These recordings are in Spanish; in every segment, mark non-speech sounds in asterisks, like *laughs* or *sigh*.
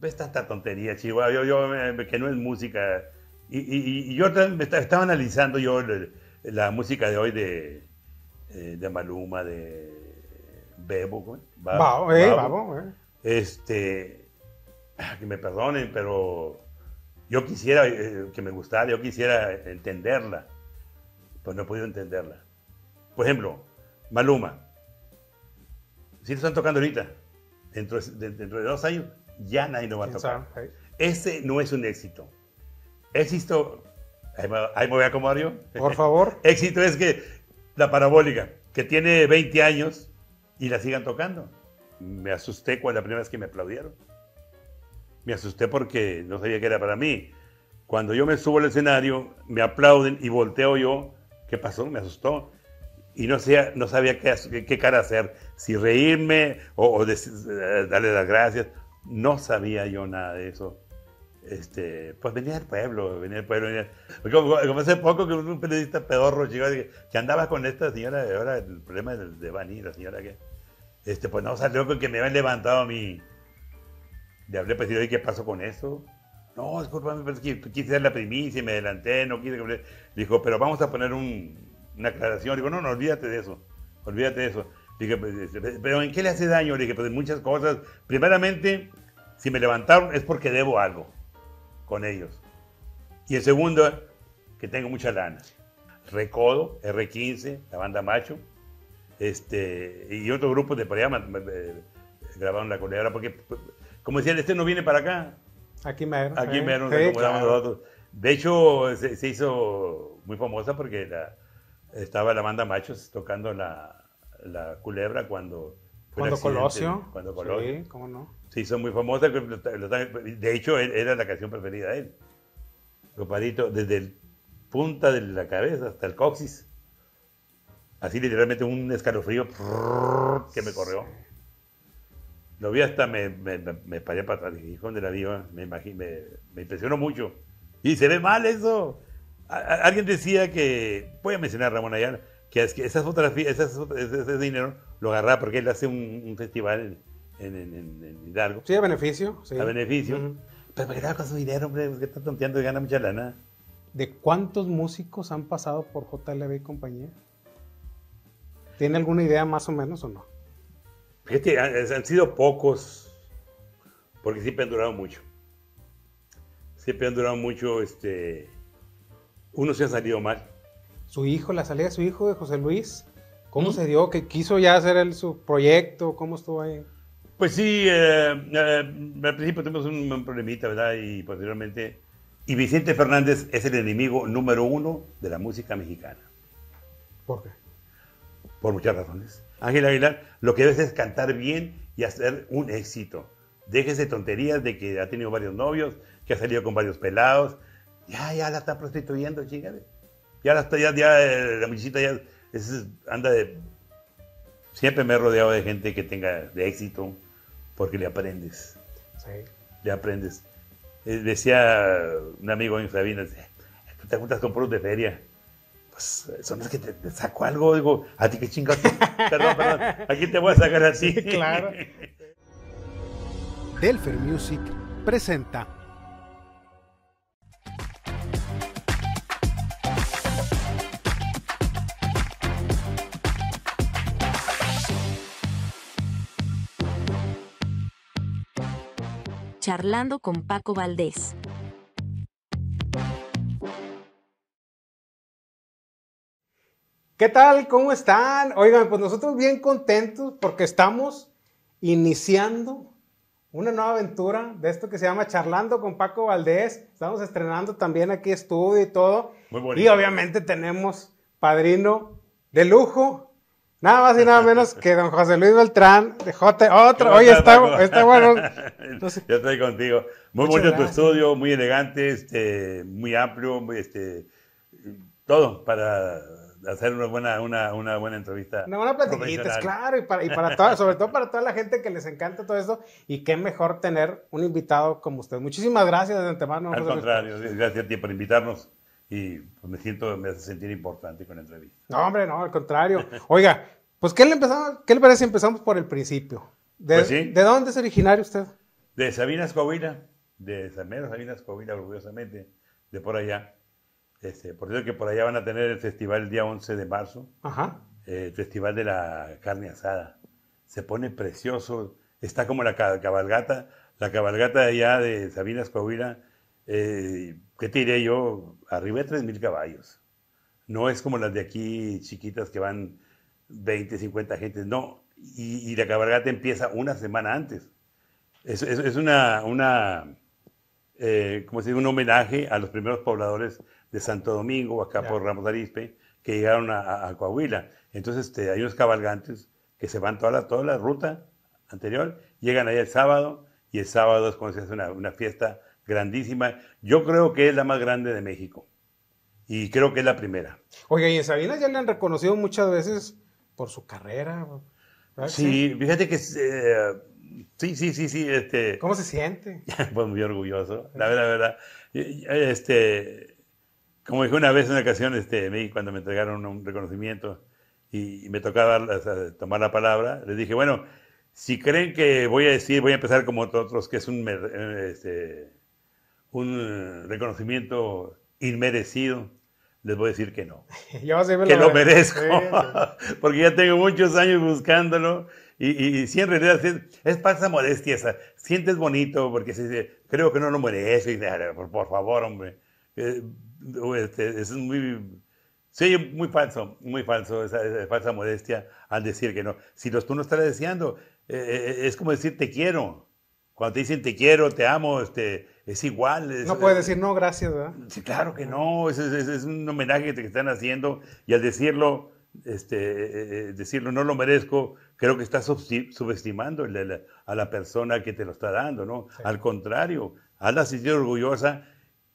ves esta tontería, chihuahua, yo, eh, que no es música. Y, yo estaba analizando yo la música de hoy de, eh, Maluma, de Bebo, eh, Babo, eh, Este, ah, que me perdonen, pero yo quisiera que me gustara, yo quisiera entenderla, pues no he podido entenderla. Por ejemplo, Maluma, si lo están tocando ahorita, dentro, dentro de dos años, ya nadie lo va a tocar. Ese no es un éxito. Éxito, ahí me, voy a acomodar yo. Por *laughs* favor. éxito es que la parabólica, que tiene 20 años y la sigan tocando. Me asusté cuando la primera vez que me aplaudieron. Me asusté porque no sabía que era para mí. Cuando yo me subo al escenario, me aplauden y volteo yo. ¿Qué pasó? Me asustó y no, no sabía qué, qué, cara hacer, si reírme o, eh, darle las gracias no sabía yo nada de eso. Este, pues venía del pueblo, venía del pueblo. Como, hace poco que un periodista pedorro llegó que andaba con esta señora, de ahora el problema de Bani, la señora que. Este, pues no salió con que me habían levantado a mí. Le hablé pues, ¿y qué pasó con eso? No, discúlpame, pero quise dar la primicia y me adelanté, no quise que Dijo, pero vamos a poner una aclaración. Digo, no, no, olvídate de eso, olvídate de eso. Dije, pero ¿en qué le hace daño? Le dije, pues en muchas cosas. Primeramente, si me levantaron es porque debo algo con ellos. Y el segundo, que tengo mucha lana. Recodo, R15, la banda Macho, este, y otros grupos de por grabaron la Culebra. porque, como decían, este no viene para acá. Aquí mero. Aquí mero, De hecho, se, hizo muy famosa porque la, estaba la banda Machos tocando la, culebra cuando... cuando, Colosio, cuando Colosio. Sí, cómo no. Sí, son muy famosas, De hecho, era la canción preferida de él. Los desde el punta de la cabeza hasta el coxis. Así literalmente un escalofrío que me corrió. Lo vi hasta me, me, me paré para atrás. Dije, de la viva, me, me, impresionó mucho. Y se ve mal eso. Alguien decía que, voy a mencionar Ramón Ayala, que, esas fotografías, esas, ese, ese, dinero lo agarraba porque él hace un, un festival en, en, Hidalgo. Sí, a beneficio. A beneficio. Pero me quedaba con su dinero, hombre, que está tonteando y gana mucha lana. ¿De cuántos músicos han pasado por JLB y compañía? ¿Tiene alguna idea más o menos o no? Fíjate, han, han sido pocos, porque siempre han durado mucho. Siempre han durado mucho, este... Uno se ha salido mal. Su hijo, la salida de su hijo, de José Luis, ¿cómo se dio? ¿Que quiso ya hacer el, su proyecto? ¿Cómo estuvo ahí? Pues sí, eh, eh, al principio tenemos un, problemita, ¿verdad? Y posteriormente. Y Vicente Fernández es el enemigo número uno de la música mexicana. ¿Por qué? Por muchas razones. Ángel Aguilar, lo que debes es cantar bien y hacer un éxito. Déjese tonterías de que ha tenido varios novios, que ha salido con varios pelados. Ya, ya la está prostituyendo, chingale. Ya la, ya, ya, eh, la muchachita ya anda de... Siempre me he rodeado de gente que tenga de éxito, porque le aprendes. Sí. Le aprendes. Eh, decía un amigo en Sabina, te juntas con puros de feria. Pues son los que te, saco algo, digo, a ti qué chingados. *laughs* perdón, perdón, aquí te voy a sacar así. claro. *laughs* Delfer Music presenta Charlando con Paco Valdés. ¿Qué tal? ¿Cómo están? Oigan, pues nosotros bien contentos porque estamos iniciando una nueva aventura de esto que se llama Charlando con Paco Valdés. Estamos estrenando también aquí estudio y todo. Muy bonito. Y obviamente tenemos padrino de lujo Nada más y nada menos que don José Luis Beltrán, de Jote, otro, oye, está, bueno. *laughs* Yo estoy contigo. Muy bueno tu estudio, muy elegante, este, muy amplio, este, todo para hacer una buena, una, una buena entrevista. Una buena platiquita, claro, y para, toda, sobre todo para toda la gente que les encanta todo esto, y qué mejor tener un invitado como usted. Muchísimas gracias de antemano. Al contrario, gracias a ti por invitarnos y pues, me siento, me hace sentir importante con la entrevista. No, hombre, no, al contrario. *laughs* Oiga, pues ¿qué le, empezamos, ¿qué le parece si empezamos por el principio? ¿De, pues ¿de dónde es originario usted? De Sabinas Escobina, de Samero, Sabinas Covina orgullosamente, de por allá. Este, por cierto que por allá van a tener el festival el día 11 de marzo, eh, el festival de la carne asada. Se pone precioso, está como la cabalgata, la cabalgata de allá de Sabinas Escobina eh, ¿qué te diré yo? Arriba de 3.000 caballos. No es como las de aquí chiquitas que van 20, 50 gentes, no. Y, la cabalgata empieza una semana antes. Es, una, una eh, como se dice, un homenaje a los primeros pobladores de Santo Domingo, acá por Ramos Arispe, que llegaron a, Coahuila. Entonces este, hay unos cabalgantes que se van toda la, toda la ruta anterior, llegan ahí el sábado y el sábado es cuando se hace una, una fiesta grandísima. Yo creo que es la más grande de México. Y creo que es la primera. Oiga, y en Sabina ya le han reconocido muchas veces por su carrera. Sí, fíjate que eh, sí, sí, sí, sí. Este, ¿Cómo se siente? *laughs* pues muy orgulloso, la verdad, la verdad. Este, como dije una vez en una ocasión, este, cuando me entregaron un reconocimiento y, me tocaba tomar la palabra, les dije, bueno, si creen que voy a decir, voy a empezar como otros, que es un eh, este, un eh, reconocimiento inmerecido, les voy a decir que no. *laughs* que lo, merezco, *laughs* porque ya tengo muchos años buscándolo y, y, en realidad es falsa modestia esa. Sientes bonito porque se dice, creo que no lo merece y, ah, por, favor, hombre. Eh, este, es muy, muy falso, muy falso esa, falsa modestia al decir que no. Si los tú no estás deseando, eh, es como decir te quiero. Cuando te dicen te quiero, te amo, este, es igual. no puede decir no, gracias, ¿verdad? Sí, claro que no, es, un homenaje que te están haciendo y al decirlo, este, eh, eh, decirlo no lo merezco, creo que estás subestimando a la persona que te lo está dando, ¿no? Al contrario, hazla sentir orgullosa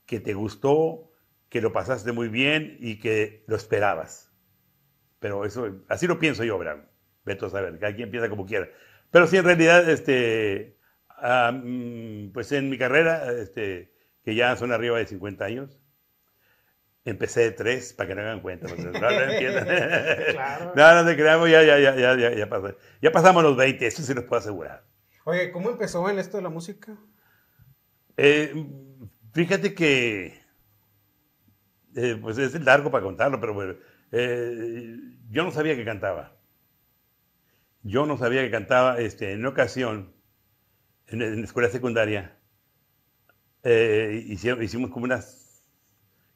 que te gustó, que lo pasaste muy bien y que lo esperabas. Pero eso, así lo pienso yo, Bravo. Vete a saber, cada quien piensa como quiera. Pero sí, en realidad, este, Ah, mm, pues en mi carrera, este, que ya son arriba de 50 años, empecé de tres, para que no hagan cuenta. no, no, *laughs* claro. no, no te creamos, ya, pasamos, los 20, eso se los puedo asegurar. Oye, ¿cómo empezó en esto de la música? Eh, fíjate que, eh, pues es largo para contarlo, pero bueno, eh, yo no sabía que cantaba. Yo no sabía que cantaba. Este, en una ocasión, en, la escuela secundaria, eh, hicimos, hicimos, como unas,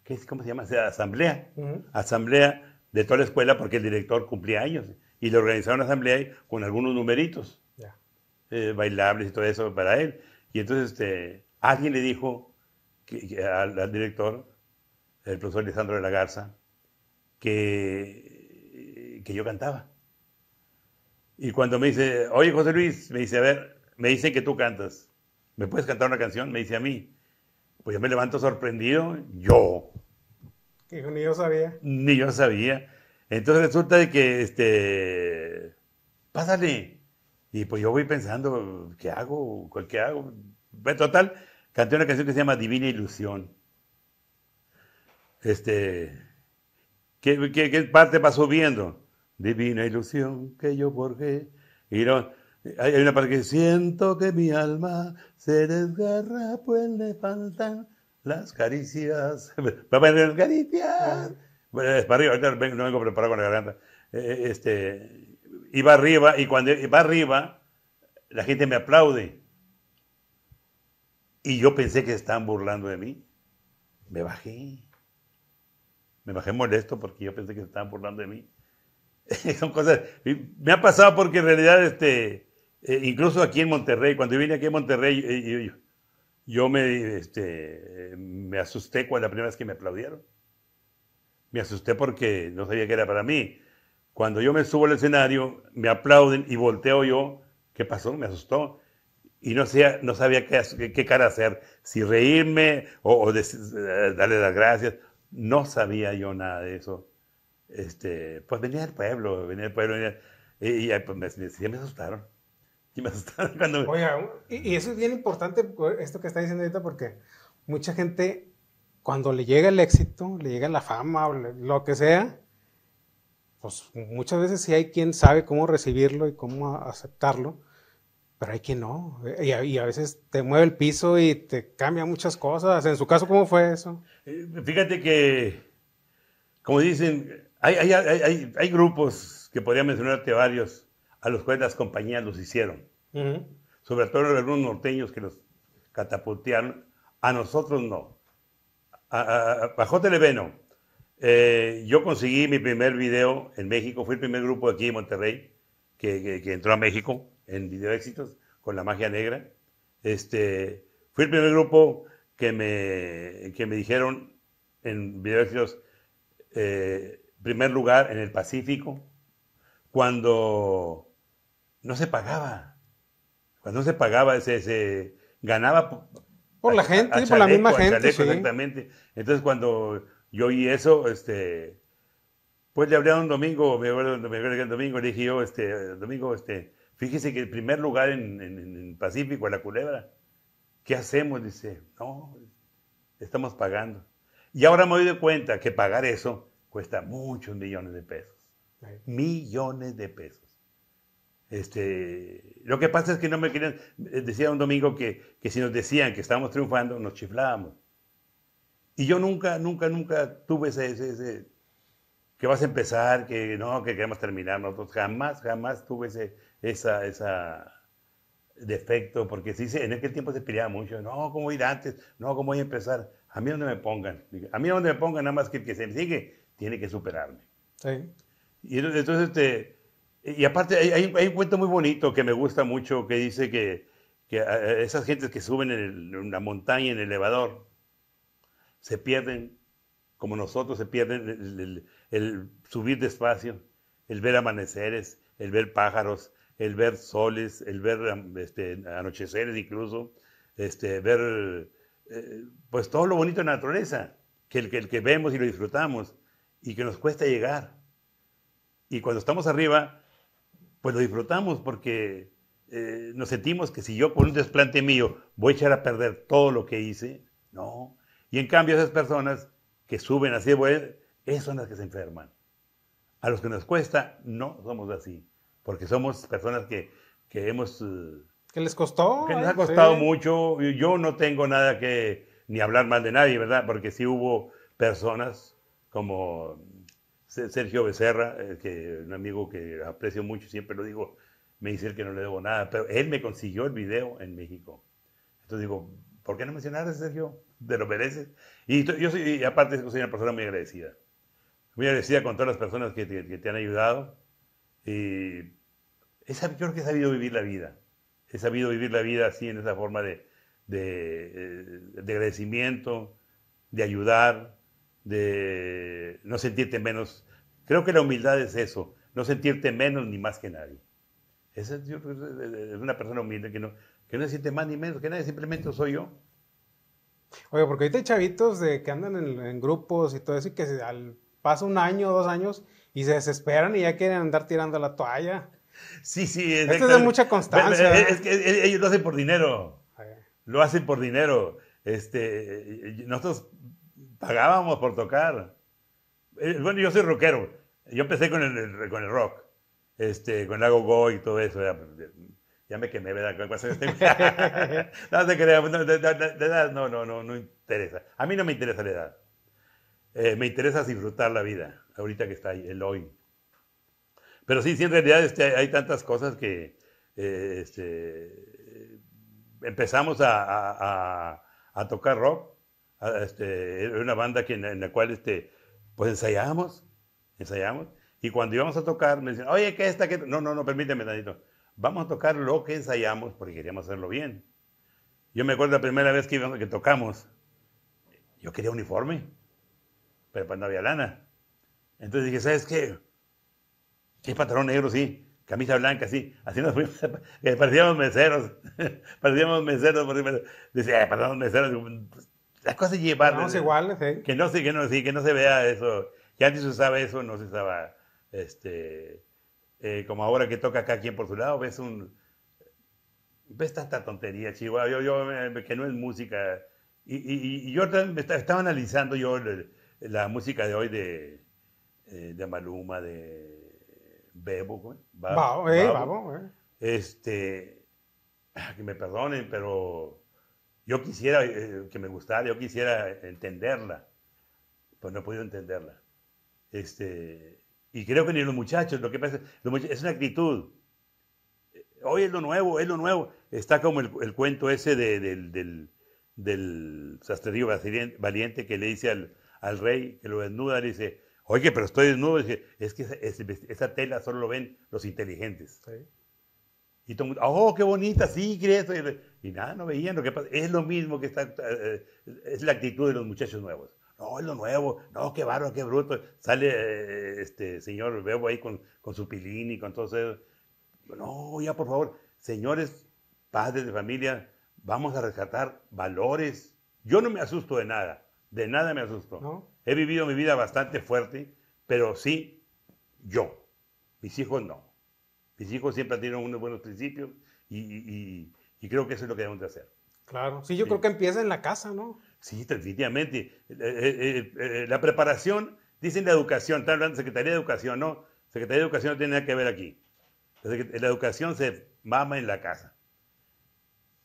¿qué es, ¿cómo se llama? asamblea, asamblea de toda la escuela porque el director cumplía años y le organizaron una asamblea con algunos numeritos, eh, bailables y todo eso para él. Y entonces este, alguien le dijo que, al, director, el profesor Alessandro de la Garza, que, que yo cantaba. Y cuando me dice, oye José Luis, me dice, a ver, me dice que tú cantas. ¿Me puedes cantar una canción? Me dice a mí. Pues yo me levanto sorprendido, yo. ni yo sabía. Ni yo sabía. Entonces resulta de que, este, pásale. Y pues yo voy pensando, ¿qué hago? ¿Cuál que hago? total, canté una canción que se llama Divina Ilusión. Este, ¿qué, parte va subiendo? Divina ilusión que yo qué. Y no, hay, una parte que siento que mi alma se desgarra, pues le faltan las caricias. poner las *laughs* caricias. Bueno, es para arriba, ahorita no vengo preparado con la garganta. Eh, eh, este, y arriba, y cuando va arriba, la gente me aplaude. Y yo pensé que estaban burlando de mí. Me bajé. Me bajé molesto porque yo pensé que se estaban burlando de mí. *laughs* Son cosas. Me ha pasado porque en realidad este, eh, incluso aquí en Monterrey, cuando yo vine aquí en Monterrey, eh, yo, me, este, me asusté cuando la primera vez que me aplaudieron. Me asusté porque no sabía que era para mí. Cuando yo me subo al escenario, me aplauden y volteo yo. ¿Qué pasó? Me asustó. Y no, sé, no sabía qué, qué, cara hacer, si reírme o, eh, darle las gracias. No sabía yo nada de eso. Este, pues venía del pueblo, venía del pueblo, y, pues me asustaron. Y Oiga, eso es bien importante, pues, esto que está diciendo ahorita, porque mucha gente, cuando le llega el éxito, le llega la fama, o lo que sea, pues muchas veces sí hay quien sabe cómo recibirlo y cómo aceptarlo, pero hay quien no. Y a, y a, veces te mueve el piso y te cambia muchas cosas. En su caso, ¿cómo fue eso? Eh, fíjate que, como dicen, hay, hay, hay, hay grupos que podría mencionarte varios a los cuales las compañías los hicieron. Sobre todo algunos norteños que los catapultearon. A nosotros no. bajo Televeno. Eh, yo conseguí mi primer video en México. Fui el primer grupo aquí en Monterrey que, entró a México en video éxitos con la magia negra. Este, fui el primer grupo que me, me dijeron en video éxitos eh, primer lugar en el Pacífico. Cuando no se pagaba. Cuando se pagaba, se, se ganaba por la gente, por la misma gente. Exactamente. Entonces, cuando yo oí eso, este, pues le hablé a un domingo, me acuerdo, que el domingo le dije yo, este, domingo, este, fíjese que el primer lugar en, el Pacífico, en la culebra, ¿qué hacemos? Dice, no, estamos pagando. Y ahora me doy de cuenta que pagar eso cuesta muchos millones de pesos. Millones de pesos. Este, lo que pasa es que no me querían, eh, decía un domingo que, que si nos decían que estábamos triunfando, nos chiflábamos. Y yo nunca, nunca, nunca tuve ese, ese, que vas a empezar, que no, que queremos terminar nosotros. Jamás, jamás tuve ese, esa, esa defecto, porque sí, en aquel tiempo se peleaba mucho, no, ¿cómo ir antes? No, ¿cómo voy a empezar? A mí donde me pongan, a mí donde me pongan, nada más que el que se me sigue, tiene que superarme. Sí. Y entonces, este y aparte, hay, hay, un cuento muy bonito que me gusta mucho que dice que, que eh, eh, esas gentes que suben en, una montaña en el elevador se pierden, como nosotros se pierden el, subir despacio, el ver amaneceres, el ver pájaros, el ver soles, el ver este, anocheceres incluso, este, ver eh, pues todo lo bonito de la naturaleza, que el, que vemos y lo disfrutamos y que nos cuesta llegar. Y cuando estamos arriba, pues lo disfrutamos porque eh, nos sentimos que si yo con un desplante mío voy a echar a perder todo lo que hice, no. Y en cambio esas personas que suben así, esas son las que se enferman. A los que nos cuesta, no somos así, porque somos personas que, que hemos... Eh, que les costó. Que nos ha ¿eh? costado mucho. Yo no tengo nada que ni hablar mal de nadie, ¿verdad? Porque sí hubo personas como este, Sergio Becerra, eh, que un amigo que aprecio mucho, siempre lo digo, me dice que no le debo nada, pero él me consiguió el video en México. Entonces digo, ¿por qué no mencionar a Sergio? de lo mereces. Y yo soy, y aparte, soy una persona muy agradecida. Muy agradecida con todas las personas que te, han ayudado. Y es, yo creo que he sabido vivir la vida. He sabido vivir la vida así, en esa forma de, de, eh, de agradecimiento, de ayudar, de no sentirte menos Creo que la humildad es eso, no sentirte menos ni más que nadie. Es, una persona humilde que no, que no se siente más ni menos que nadie, simplemente soy yo. Oye, porque ahorita hay chavitos de, que andan en, grupos y todo eso y que al, pasa un año, dos años y se desesperan y ya quieren andar tirando la toalla. Sí, sí. Esto es de mucha constancia. Eh, es que eh, eh, ellos lo hacen por dinero. Lo hacen por dinero. Este, nosotros pagábamos por tocar. Bueno, yo soy rockero. Yo empecé con el, con el rock, este, con Lago Go y todo eso. Ya, me quemé, ¿verdad? *laughs* *laughs* no, te no, de, de edad no, no, no, no interesa. A mí no me interesa la edad. Eh, me interesa disfrutar la vida, ahorita que está ahí, el hoy. Pero sí, sí, en realidad este, hay tantas cosas que eh, este, empezamos a, a, tocar rock. Este, era una banda que, en, la cual este, pues ensayábamos ensayamos. Y cuando íbamos a tocar, me decían, oye, ¿qué esta? que No, no, no, permíteme, tantito. Vamos a tocar lo que ensayamos porque queríamos hacerlo bien. Yo me acuerdo la primera vez que, que tocamos, yo quería uniforme, pero pues no había lana. Entonces dije, ¿sabes qué? ¿Qué patrón negro, sí, camisa blanca, sí. Así nos fuimos, *laughs* parecíamos meseros, *laughs* parecíamos meseros, dice decía, pasamos meseros. Las cosas llevaron. Que no, que, no, sí, que no se vea eso que antes se usaba eso, no se usaba, este, eh, como ahora que toca acá quien por su lado, ves un, ves esta tontería, chihuahua, yo, eh, que no es música. Y, y, yo estaba analizando yo la música de hoy de, eh, Maluma, de Bebo, Este, ah, que me perdonen, pero yo quisiera que me gustara, yo quisiera entenderla, pues no he podido entenderla. Este, y creo que ni los muchachos, lo que pasa es una actitud. Eh, hoy es lo nuevo, es lo nuevo. Está como el, cuento ese del, del, del valiente que le dice al, rey que lo desnuda, le dice, oye, pero estoy desnudo. es que esa, tela solo lo ven los inteligentes. Y todo oh, qué bonita, sí, crees. Y, nada, no veían lo que Es lo mismo que está, eh, es la actitud de los muchachos nuevos no, es lo nuevo, no, qué bárbaro, qué bruto. Sale eh, este señor Bebo ahí con, con su pilín y con todo eso. No, ya por favor, señores padres de familia, vamos a rescatar valores. Yo no me asusto de nada, de nada me asusto. He vivido mi vida bastante fuerte, pero sí yo. Mis hijos no. Mis hijos siempre tienen unos buenos principios y, y, creo que eso es lo que debemos de hacer. Claro, sí, yo creo que empieza en la casa, ¿no? Sí, definitivamente. Eh, eh, eh, la preparación, dicen la educación, están hablando de Secretaría de Educación, no. Secretaría de Educación no tiene nada que ver aquí. La educación se mama en la casa.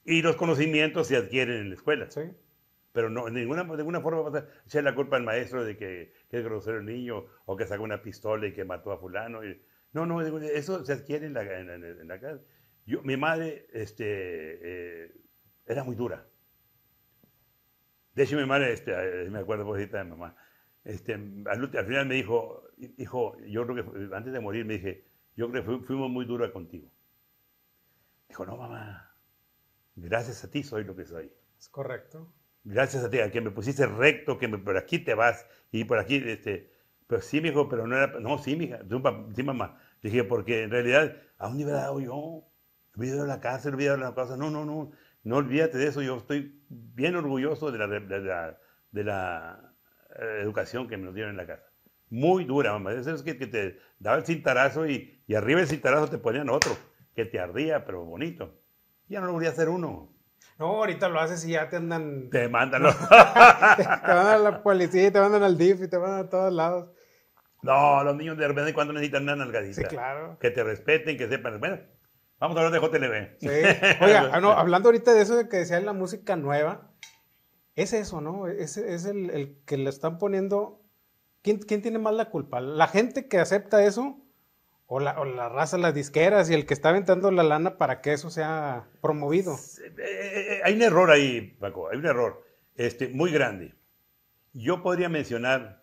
Y los conocimientos se adquieren en la escuela. Sí. Pero no, de ninguna, de ninguna forma va a echar la culpa al maestro de que, es grosero el niño o que sacó una pistola y que mató a fulano. no, no, eso se adquiere en la, casa. Yo, mi madre este, era muy dura. De madre, este, eh, me acuerdo por de mamá, este, al, final me dijo, hijo, yo creo que antes de morir me dije, yo creo que fuimos muy duros contigo. Dijo, no, mamá, gracias a ti soy lo que soy. Es correcto. Gracias a ti, a que me pusiste recto, que por aquí te vas y por aquí, este, pero sí, mi hijo, pero no era, no, sí, mi hija, sí, mamá. Dije, porque en realidad, ¿a dónde hubiera dado yo? Hubiera dado la cárcel, hubiera dado la casa. No, no, no, no olvídate de eso, yo estoy bien orgulloso de la, eh, educación que me dieron en la casa. Muy dura, mamá. Eso es que, te daba el cintarazo y, arriba el cintarazo te ponían otro, que te ardía, pero bonito. Ya no lo volví hacer uno. No, ahorita lo haces y ya te andan. Te mandan. *laughs* Los... *laughs* te, mandan a la policía y te mandan al DIF y te mandan a todos lados. No, los niños de repente cuando necesitan una nalgadita. Sí, claro. Que te respeten, que sepan. Bueno, Vamos a hablar de JLB. Sí. Oiga, *laughs* ah, hablando ahorita de eso de que decía la música nueva, es eso, ¿no? Es, el, que le están poniendo. ¿Quién, tiene más la culpa? ¿La gente que acepta eso? O la, raza, las disqueras y el que está aventando la lana para que eso sea promovido. Eh, eh, hay un error ahí, Paco, hay un error este, muy grande. Yo podría mencionar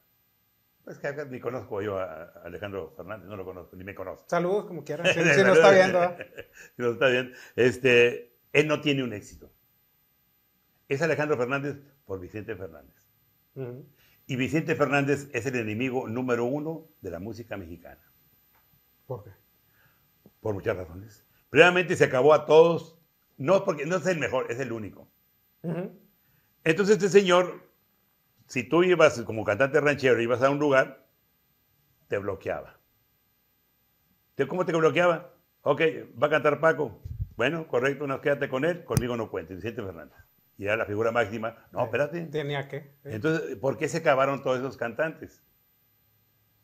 es que ni conozco yo a Alejandro Fernández, no lo conozco, ni me conozco. Saludos, como quieran, *laughs* si, no nos está viendo. *laughs* si nos está viendo. Este, él no tiene un éxito. Es Alejandro Fernández por Vicente Fernández. Y Vicente Fernández es el enemigo número uno de la música mexicana. ¿Por qué? Por muchas razones. Primeramente se acabó a todos, no porque no es el mejor, es el único. Entonces este señor si tú ibas como cantante ranchero, y ibas a un lugar, te bloqueaba. ¿Cómo te bloqueaba? Ok, va a cantar Paco. Bueno, correcto, no, quédate con él, conmigo no cuentes, Vicente Fernanda? Y era la figura máxima. No, eh, espérate. Tenía que. Eh. Entonces, ¿por qué se acabaron todos esos cantantes?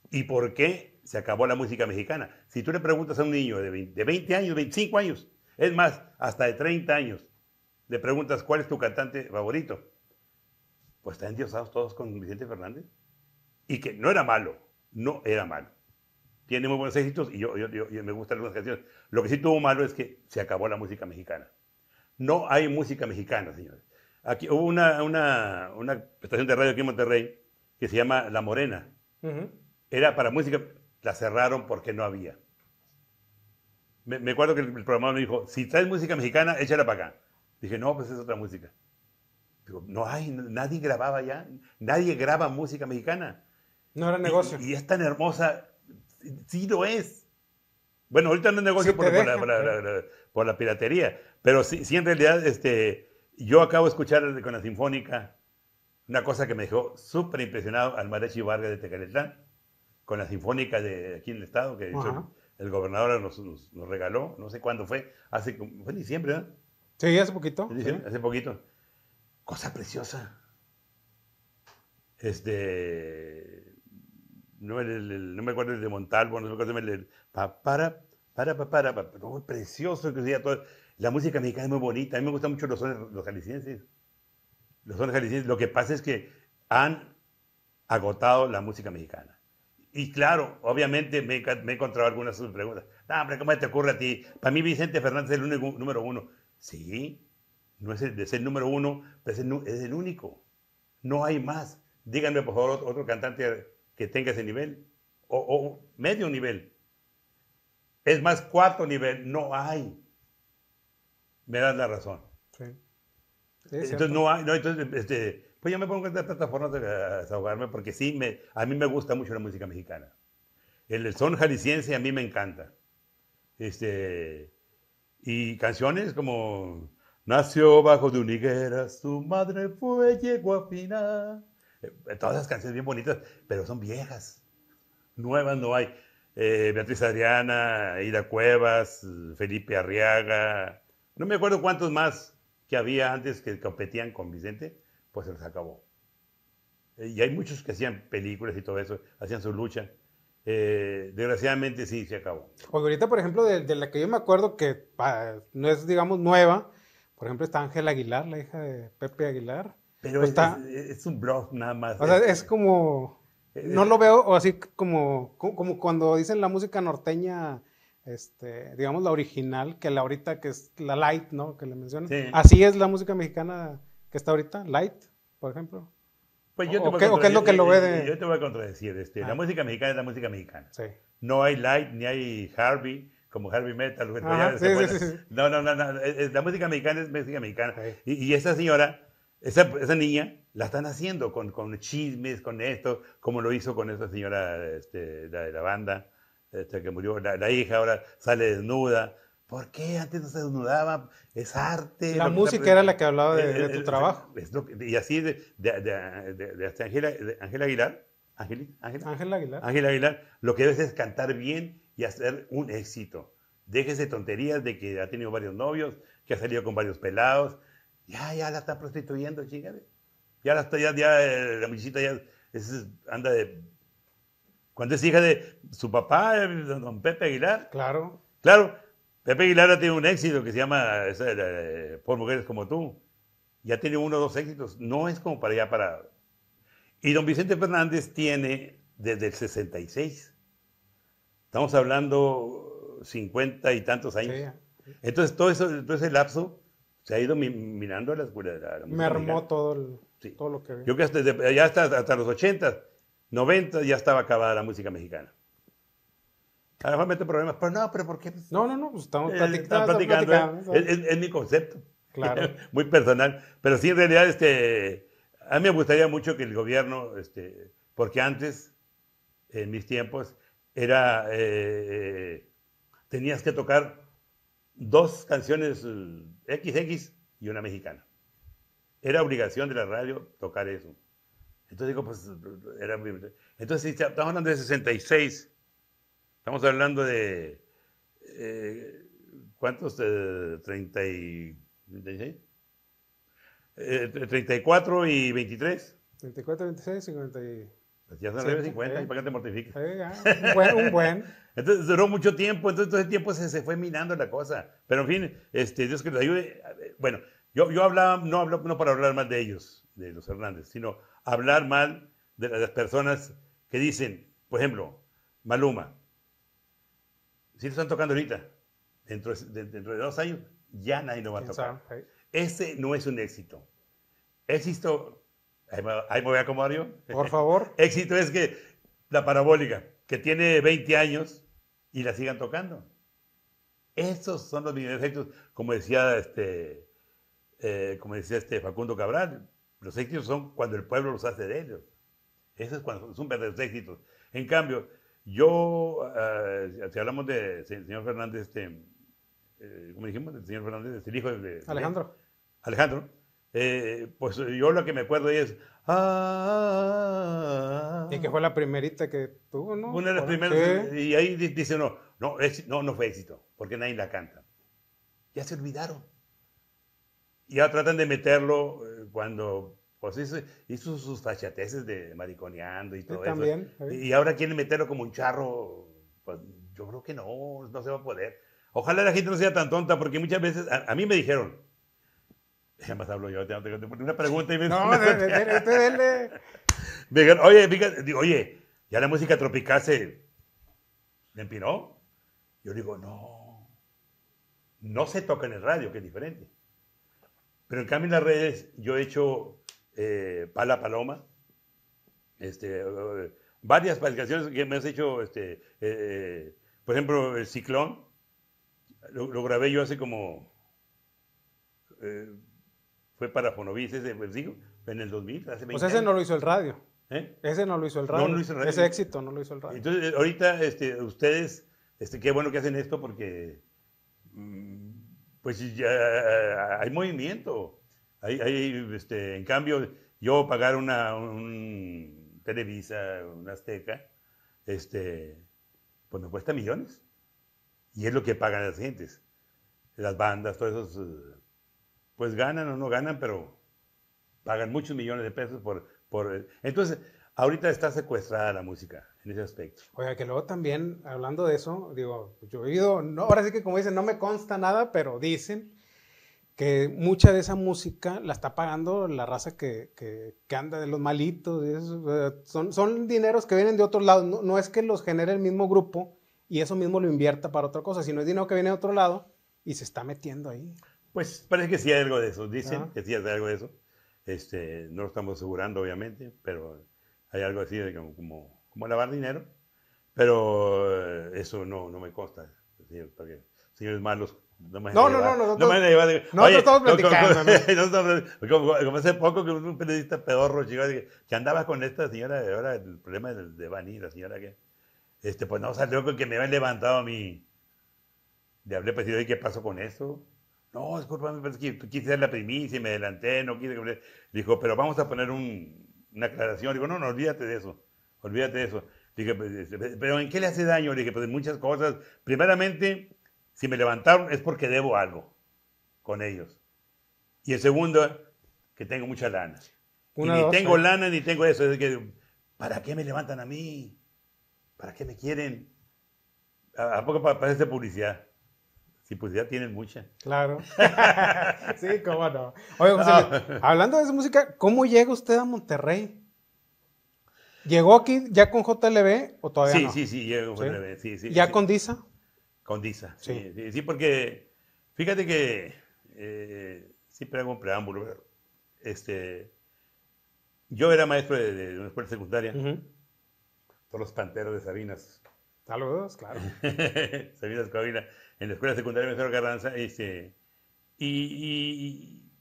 ¿Y por qué se acabó la música mexicana? Si tú le preguntas a un niño de de 20 años, 25 años, es más, hasta de 30 años, le preguntas cuál es tu cantante favorito, pues están endiosados todos con Vicente Fernández y que no era malo, no era malo. Tiene muy buenos éxitos y yo, yo, me gustan algunas canciones. Lo que sí tuvo malo es que se acabó la música mexicana. No hay música mexicana, señores. Aquí hubo una, estación de radio aquí en Monterrey que se llama La Morena. Era para música, la cerraron porque no había. Me, acuerdo que el, el programador me dijo, si traes música mexicana, échala para acá. Dije, no, pues es otra música no hay, nadie grababa ya, nadie graba música mexicana. No era negocio. Y, es tan hermosa, sí lo es. Bueno, ahorita no es negocio por, la, piratería, pero sí, sí, en realidad este, yo acabo de escuchar con la Sinfónica una cosa que me dejó súper impresionado al Marechi Vargas de Tecaletlán con la Sinfónica de aquí en el estado, que el gobernador nos, regaló, no sé cuándo fue, hace, fue en diciembre, ¿no? Sí, hace poquito. Hace poquito cosa preciosa. Este, no, me acuerdo el de Montalvo, no me acuerdo de para, para, para, para, precioso que todo. La música mexicana es muy bonita, a mí me gustan mucho los sones, los jaliscienses. Los sones jaliscienses, lo que pasa es que han agotado la música mexicana. Y claro, obviamente me, he encontrado algunas sus preguntas. No, hombre, ¿cómo te ocurre a ti? Para mí Vicente Fernández es el número uno. Sí, no es el, número uno, es el, es el único. No hay más. Díganme, por favor, otro, cantante que tenga ese nivel o, medio nivel. Es más, cuarto nivel no hay. Me dan la razón. entonces, no hay, este, pues yo me pongo en estas plataformas de desahogarme porque sí, me, a mí me gusta mucho la música mexicana. El, son jalisciense a mí me encanta. Este, y canciones como Nació bajo de una higuera, su madre fue llegó fina. Eh, eh, todas esas canciones bien bonitas, pero son viejas. Nuevas no hay. Eh, Beatriz Adriana, Ida Cuevas, Felipe Arriaga. No me acuerdo cuántos más que había antes que competían con Vicente, pues se les acabó. y hay muchos que hacían películas y todo eso, hacían su lucha. desgraciadamente sí, se acabó. Oye, ahorita, por ejemplo, de, la que yo me acuerdo que no es, digamos, nueva, por ejemplo, está Ángel Aguilar, la hija de Pepe Aguilar. Pero pues es, está... es, un blog nada más. O sea, es como. Eh, no eh. lo veo o así como, como cuando dicen la música norteña, este, digamos la original, que la ahorita que es la light, ¿no? Que le mencionan. Sí. Así es la música mexicana que está ahorita, light, por ejemplo. Pues yo te voy a ¿O qué es lo que lo ve eh, de... Yo te voy a contradecir. Este, la ah. música mexicana es la música mexicana. Sí. No hay light, ni hay Harvey, como Harvey metal. Ajá, No, no, no, la música mexicana es música mexicana. Y, esa señora, esa, esa, niña, la están haciendo con, con, chismes, con esto, como lo hizo con esa señora, este, de la banda, este, que murió, la, hija ahora sale desnuda. ¿Por qué antes no se desnudaba? Es arte. La música era la que hablaba de, tu trabajo. y así de, de, de hasta Ángela Ángela Aguilar. Ángela Aguilar. Ángela Aguilar. Lo que debes es cantar bien y hacer un éxito. Déjese tonterías de que ha tenido varios novios, que ha salido con varios pelados. Ya, ya la está prostituyendo, chingale. Ya la está, ya, ya eh, la muchachita ya anda de. Cuando es hija de su papá, eh, don Pepe Aguilar. Claro. Claro. Pepe Aguilar tiene un éxito que se llama eh, Por Mujeres como tú. Ya tiene uno o dos éxitos. No es como para allá para. Y don Vicente Fernández tiene desde el 66 Estamos hablando 50 y tantos años. Entonces, todo, eso, todo ese lapso se ha ido mirando a la escuela. la Me armó todo, todo lo que había. Yo creo que hasta, ya hasta, hasta, los 80, 90 ya estaba acabada la música mexicana. Ahora me meto problemas, pero no, pero ¿por qué? No, no, no, pues, eh, estamos platicando. ¿eh? es, es mi concepto. Claro. *laughs* Muy personal. Pero sí, en realidad, este, a mí me gustaría mucho que el gobierno, este, porque antes, en mis tiempos, era, eh, eh, tenías que tocar dos canciones XX eh, y una mexicana. Era obligación de la radio tocar eso. Entonces digo, pues, era... Entonces, estamos hablando de 66, estamos hablando de... ¿Cuántos? 30 36? 34 y 23. 34, 26, y pues ya son los 50 y para que te mortifiques. un buen. *laughs* entonces duró mucho tiempo, entonces todo ese tiempo se, se, fue minando la cosa. Pero en fin, este, Dios que nos ayude. Bueno, yo, yo hablaba, no, hablo no para hablar mal de ellos, de los Hernández, sino hablar mal de las personas que dicen, por ejemplo, Maluma, si te están tocando ahorita, dentro de, dentro dos años, ya nadie lo va a tocar. Ese no es un éxito. Éxito Ahí me, voy a acomodar yo. Por *laughs* favor. Éxito es que la parabólica, que tiene 20 años y la sigan tocando. Esos son los éxitos, como decía este, eh, como decía este Facundo Cabral, los éxitos son cuando el pueblo los hace de ellos. Eso es cuando son verdaderos éxitos. En cambio, yo, eh, si hablamos de señor Fernández, este, eh, dijimos, el señor Fernández, el hijo de, Alejandro. Alejandro eh, pues yo lo que me acuerdo es... Ah". y que fue la primerita que tuvo, ¿no? Una de las primeras. Y ahí dice no, no, no, no fue éxito, porque nadie la canta. Ya se olvidaron. y Ya tratan de meterlo eh, cuando pues hizo, sus fachateces de mariconeando y todo eso. Y ahora quieren meterlo como un charro. Pues yo creo que no, no se va a poder. Ojalá la gente no sea tan tonta, porque muchas veces a mí me dijeron, ya más hablo yo, te una pregunta y me... No, no, dele. oye, oye, ya la música tropical se empinó. Yo digo, no, no se toca en el radio, que es diferente. Pero en cambio en las redes yo he hecho eh, Pala Paloma, este, eh, varias publicaciones que me has hecho, este, eh, eh, por ejemplo, El Ciclón, lo, lo, grabé yo hace como fue para Fonovis, ese, pues, digo, en el 2000, hace 20 Pues ¿Eh? ese no lo hizo el radio. Ese no lo hizo el radio. No Ese éxito no lo hizo el radio. Entonces, ahorita este, ustedes, este, qué bueno que hacen esto porque mm, pues ya hay movimiento. Hay, este, en cambio, yo pagar una Televisa, una Azteca, pues me cuesta millones. Y es lo que pagan las gentes. Las bandas, todos esos pues ganan o no ganan, pero pagan muchos millones de pesos por... por eh, entonces, ahorita está secuestrada la música en ese aspecto. Oiga, que luego también, hablando de eso, digo, yo he oído, no, ahora sí que como dicen, no me consta nada, pero dicen que mucha de esa música la está pagando la raza que, que, anda de los malitos. son, son dineros que vienen de otros lados. No, no, es que los genere el mismo grupo y eso mismo lo invierta para otra cosa, sino es dinero que viene de otro lado y se está metiendo ahí. Pues parece que sí hay algo de eso, dicen que sí hay algo de eso. Este, no lo estamos asegurando, obviamente, pero hay algo así de como, lavar dinero. Pero eh, eso no, no me consta, señor, porque, señores malos. No, me no, no, no, no, nosotros estamos platicando. Como, hace poco que un periodista pedorro chico, que andaba con esta señora, ahora el problema de Bani, la señora que, este, pues no salió con que me habían levantado a mí. Le hablé, pues, ¿y qué pasó con eso? No, discúlpame, pero es que quise dar la primicia y me adelanté, no quise que Dijo, pero vamos a poner una aclaración. Dijo, no, no, olvídate de eso, olvídate de eso. Dije, pues, este, pero ¿en qué le hace daño? dije, pues en muchas cosas. Primeramente, si me levantaron es porque debo algo con ellos. Y el segundo, que tengo mucha lana. y ni tengo lana ni tengo eso. Es que, ¿Para qué me levantan a mí? ¿Para qué me quieren? ¿A, poco para parece publicidad? Sí, pues ya tienen mucha. Claro. *laughs* sí, cómo no. Oye, hablando de esa música, ¿cómo llega usted a Monterrey? ¿Llegó aquí ya con JLB o todavía sí, Sí, sí, llegó con JLB, sí, sí. ¿Ya con Disa? Con Disa, sí. Sí, porque fíjate que eh, siempre hago un preámbulo. este, yo era maestro de, una escuela secundaria. Todos los panteros de Sabinas. Saludos, claro. *laughs* Sabinas Coahuila en la escuela secundaria de Carranza, este, y, y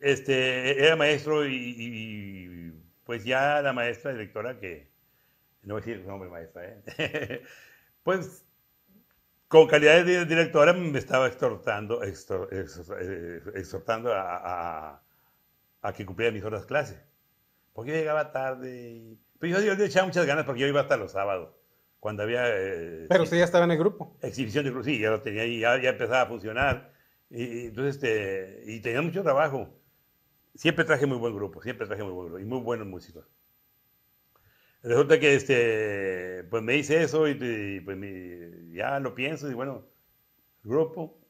este, era maestro y, pues ya la maestra directora que, no voy a decir su nombre maestra, ¿eh? *laughs* pues con calidad de directora me estaba exhortando, eh, exhortando a, que cumpliera mis horas clases, porque yo llegaba tarde, pero yo, yo le echaba muchas ganas porque yo iba hasta los sábados cuando había... Eh, Pero usted ya estaba en el grupo. Exhibición de sí, ya lo tenía ahí, ya, empezaba a funcionar. Y, entonces, este, y tenía mucho trabajo. Siempre traje muy buen grupo, siempre traje muy buen grupo y muy buenos músicos. Resulta que este, pues me hice eso y, pues ya lo pienso y bueno, grupo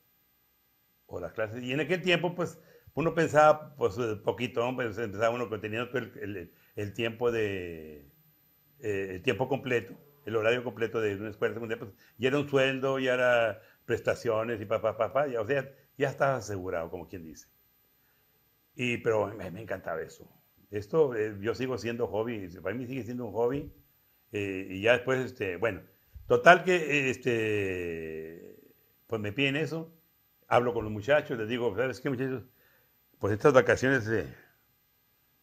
o las clases. Y en aquel tiempo pues uno pensaba pues eh, poquito, pues, empezaba uno teniendo el, el, tiempo de, eh, el tiempo completo el horario completo de una escuela secundaria, pues, era un sueldo, y era prestaciones y papá, papá, pa, pa, ya, o sea, ya estaba asegurado, como quien dice. Y, pero me, encantaba eso. Esto eh, yo sigo siendo hobby, para mí sigue siendo un hobby. Eh, y ya después, este, bueno, total que este, pues me piden eso, hablo con los muchachos, les digo, ¿sabes qué muchachos? Pues estas vacaciones eh,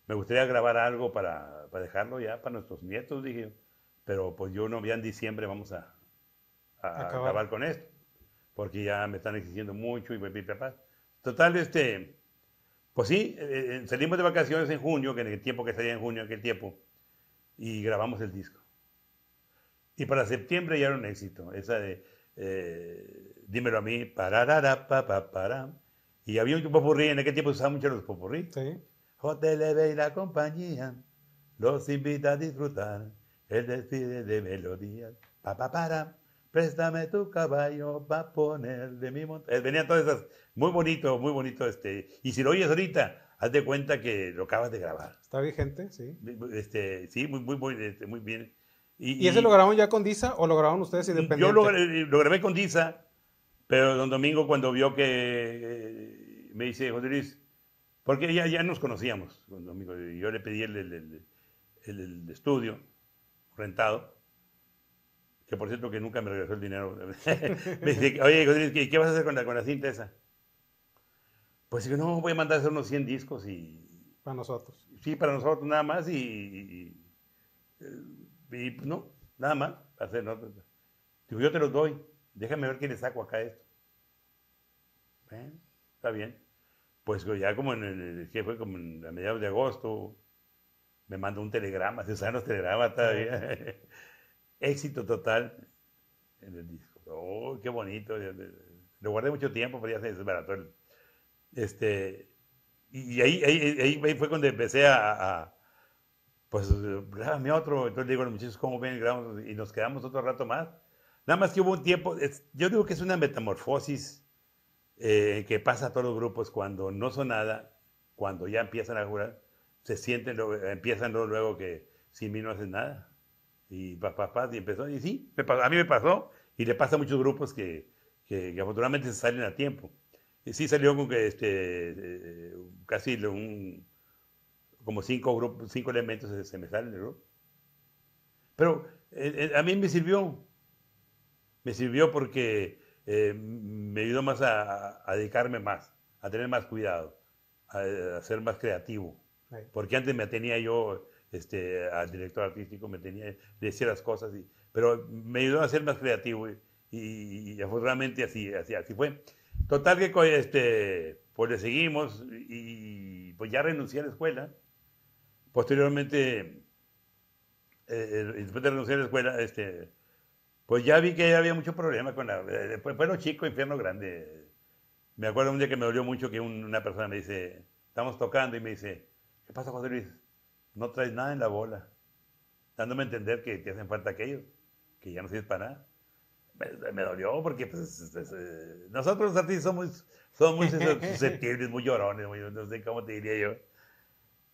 me gustaría grabar algo para, para dejarlo ya para nuestros nietos, dije pero pues yo no, ya en diciembre vamos a, acabar. con esto, porque ya me están exigiendo mucho y papá. Total, este, pues sí, eh, eh, eh, salimos de vacaciones en junio, que en el tiempo que salía en junio, en aquel tiempo, y grabamos el disco. Y para septiembre ya era un éxito, esa de Dímelo a mí, pararara, pa, pa, para. Y había un popurrí, en aquel tiempo usaban mucho los popurrí. Sí. Hotel y la compañía los invita a disfrutar él decide de melodías. Pa, para. Préstame tu caballo va a poner de mi montaña. Eh, venían todas esas. Muy bonito, muy bonito. este Y si lo oyes ahorita, haz de cuenta que lo acabas de grabar. Está vigente, sí. Este, sí, muy, muy, muy, este, muy bien. Y, ¿Y ese lo grabaron ya con Disa o lo grabaron ustedes independientemente? Yo eh, lo, grabé con Disa, pero don Domingo cuando vio que eh, me dice, José Luis, porque ya, ya nos conocíamos, don Domingo, yo le pedí el, el, el estudio rentado, que por cierto que nunca me regresó el dinero. *laughs* me dice, oye, ¿qué vas a hacer con la, con la cinta esa? Pues digo, no, voy a mandar hacer unos 100 discos y... Para nosotros. Sí, para nosotros nada más y... y, pues no, nada más. Hacer, digo, yo te los doy, déjame ver qué le saco acá esto. Está bien. Pues, pues ya como en el, que fue como en, la mediados de agosto, me mandó un telegrama, *laughs* se usan los telegramas todavía. *laughs* Éxito total en el disco. ¡Oh, qué bonito! Lo guardé mucho tiempo, pero ya se desbarató. este, y ahí, ahí, ahí, fue cuando empecé a, pues grábame otro. Entonces le digo a los muchachos, ¿cómo ven? y nos quedamos otro rato más. Nada más que hubo un tiempo, yo digo que es una metamorfosis eh, que pasa a todos los grupos cuando no son nada, cuando ya empiezan a jurar se sienten, empiezan luego, que sin mí no hacen nada. Y papá, y empezó. Y sí, a mí me pasó, y le pasa a muchos grupos que, que, afortunadamente se salen a tiempo. Y sí salió con que este, eh, casi un, como cinco, grupos, cinco elementos se, se me salen Pero eh, eh, a mí me sirvió. Me sirvió porque me ayudó más a, dedicarme más, a tener más cuidado, a ser más creativo. Porque antes me tenía yo, este, al director artístico, me tenía, decir las cosas, y, pero me ayudó a ser más creativo y, y, afortunadamente así, así, fue. Total que este, pues le seguimos y pues ya renuncié a la escuela. Posteriormente, eh, eh, después de renunciar a la escuela, este, pues ya vi que había mucho problema con la... bueno, eh, chico, infierno grande. Me acuerdo un día que me dolió mucho que una persona me dice, estamos tocando y me dice, ¿Qué pasa, José Luis? No traes nada en la bola. Dándome a entender que te hacen falta aquellos, que ya no sirves para nada. Me, dolió porque pues, eh, nosotros los artistas somos, somos muy *laughs* susceptibles, muy llorones, no sé cómo te diría yo.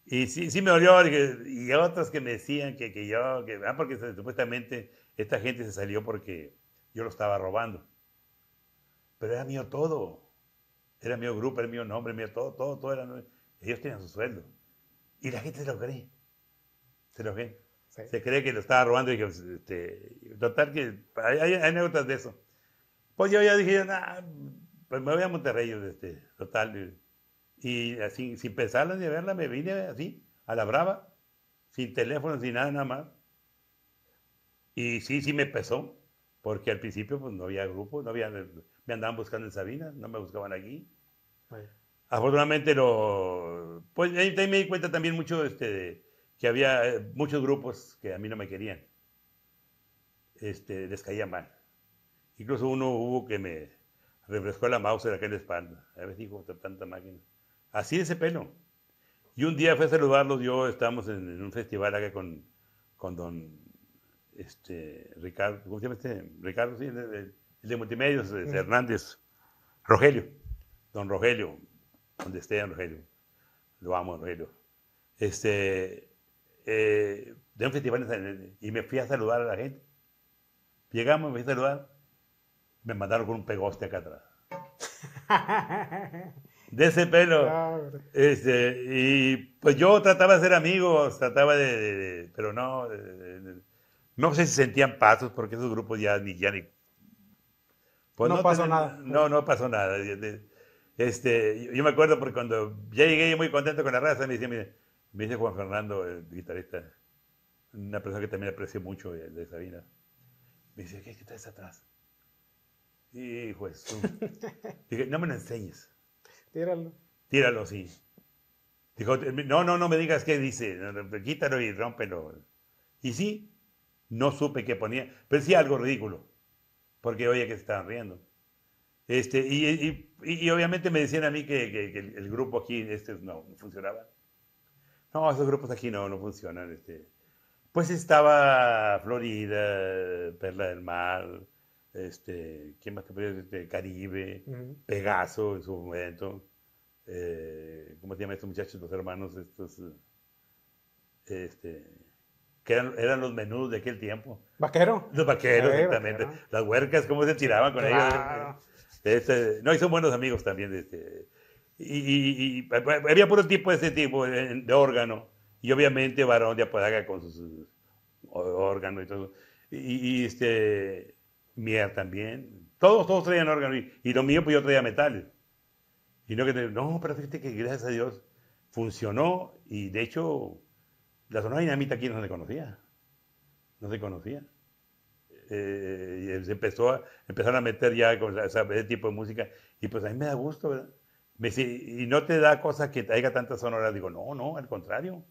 Y sí, sí me dolió. Y, y otros que me decían que, que yo, ah, porque supuestamente esta gente se salió porque yo lo estaba robando. Pero era mío todo. Era mío grupo, era mío nombre, mío todo, todo, todo era Ellos tenían su sueldo. Y la gente se lo cree. Se lo cree. Se cree que lo estaba robando y que, este, total, que hay, anécdotas de eso. Pues yo ya dije, nah, pues me voy a Monterrey, este, total. Y, así, sin pensarla ni verla, me vine así, a la brava, sin teléfono, sin nada, nada más. Y sí, sí me pesó, porque al principio pues no había grupo, no había, me andaban buscando en Sabina, no me buscaban aquí afortunadamente lo, Pues ahí, me di cuenta también mucho este, de, que había eh, muchos grupos que a mí no me querían. Este, les caía mal. Incluso uno hubo que me refrescó la mouse de aquel espalda. A veces dijo, tanta máquina. Así ese pelo. Y un día fue a saludarlos, yo estábamos en, un festival acá con, con don este, Ricardo, ¿cómo se llama este? Ricardo, sí, el, de Multimedios, este, Hernández, Rogelio, don Rogelio, donde esté Rogelio. Lo amo, Rogelio. Este, eh, de un festival y me fui a saludar a la gente. Llegamos, me fui a saludar, me mandaron con un pegoste acá atrás. *laughs* De ese pelo. Este, y pues yo trataba de ser amigos, trataba de. pero no. no sé si sentían pasos, porque esos grupos ya ni. Ya ni pues no, pasó nada. No, no pasó nada. Este, yo me acuerdo porque cuando ya llegué muy contento con la raza, me dice, Juan Fernando, el guitarrista, una persona que también aprecio mucho de, Sabina, me dice, ¿qué, que atrás? y pues, *laughs* Dije, no me lo enseñes. Tíralo. Tíralo, sí. Dijo, eh, no, no, no me digas qué dice, quítalo y rómpelo. Y sí, no supe qué ponía, pero sí algo ridículo, porque oye que se estaban riendo. Este, y, obviamente me decían a mí que, el, grupo aquí, este no, funcionaba. No, esos grupos aquí no, no funcionan. Este. Pues estaba Florida, Perla del Mar, este, ¿quién más que este, Caribe, Pegaso en su momento. Eh, ¿Cómo se llaman estos muchachos, los hermanos? Estos, este, que eran, los menús de aquel tiempo. ¿Vaquero? Los vaqueros, exactamente. Las huercas, cómo se tiraban con ellos. Este, este, no, y son buenos amigos también. Este, y, y, había puro tipo de ese tipo, de, órgano. Y obviamente varón de Apodaca con sus, órganos y todo. Y, este, Mier también. Todos, todos traían órganos. Y, lo mío, pues yo traía metal. Y no que, no, pero fíjate que gracias a Dios funcionó. Y de hecho, la zona Dinamita aquí no se conocía. No se conocía. Eh, y empezó a, empezaron a meter ya con ese tipo de música y pues a mí me da gusto, ¿verdad? ¿y no te da cosa que haya tantas sonoras? Digo, no, no, al contrario.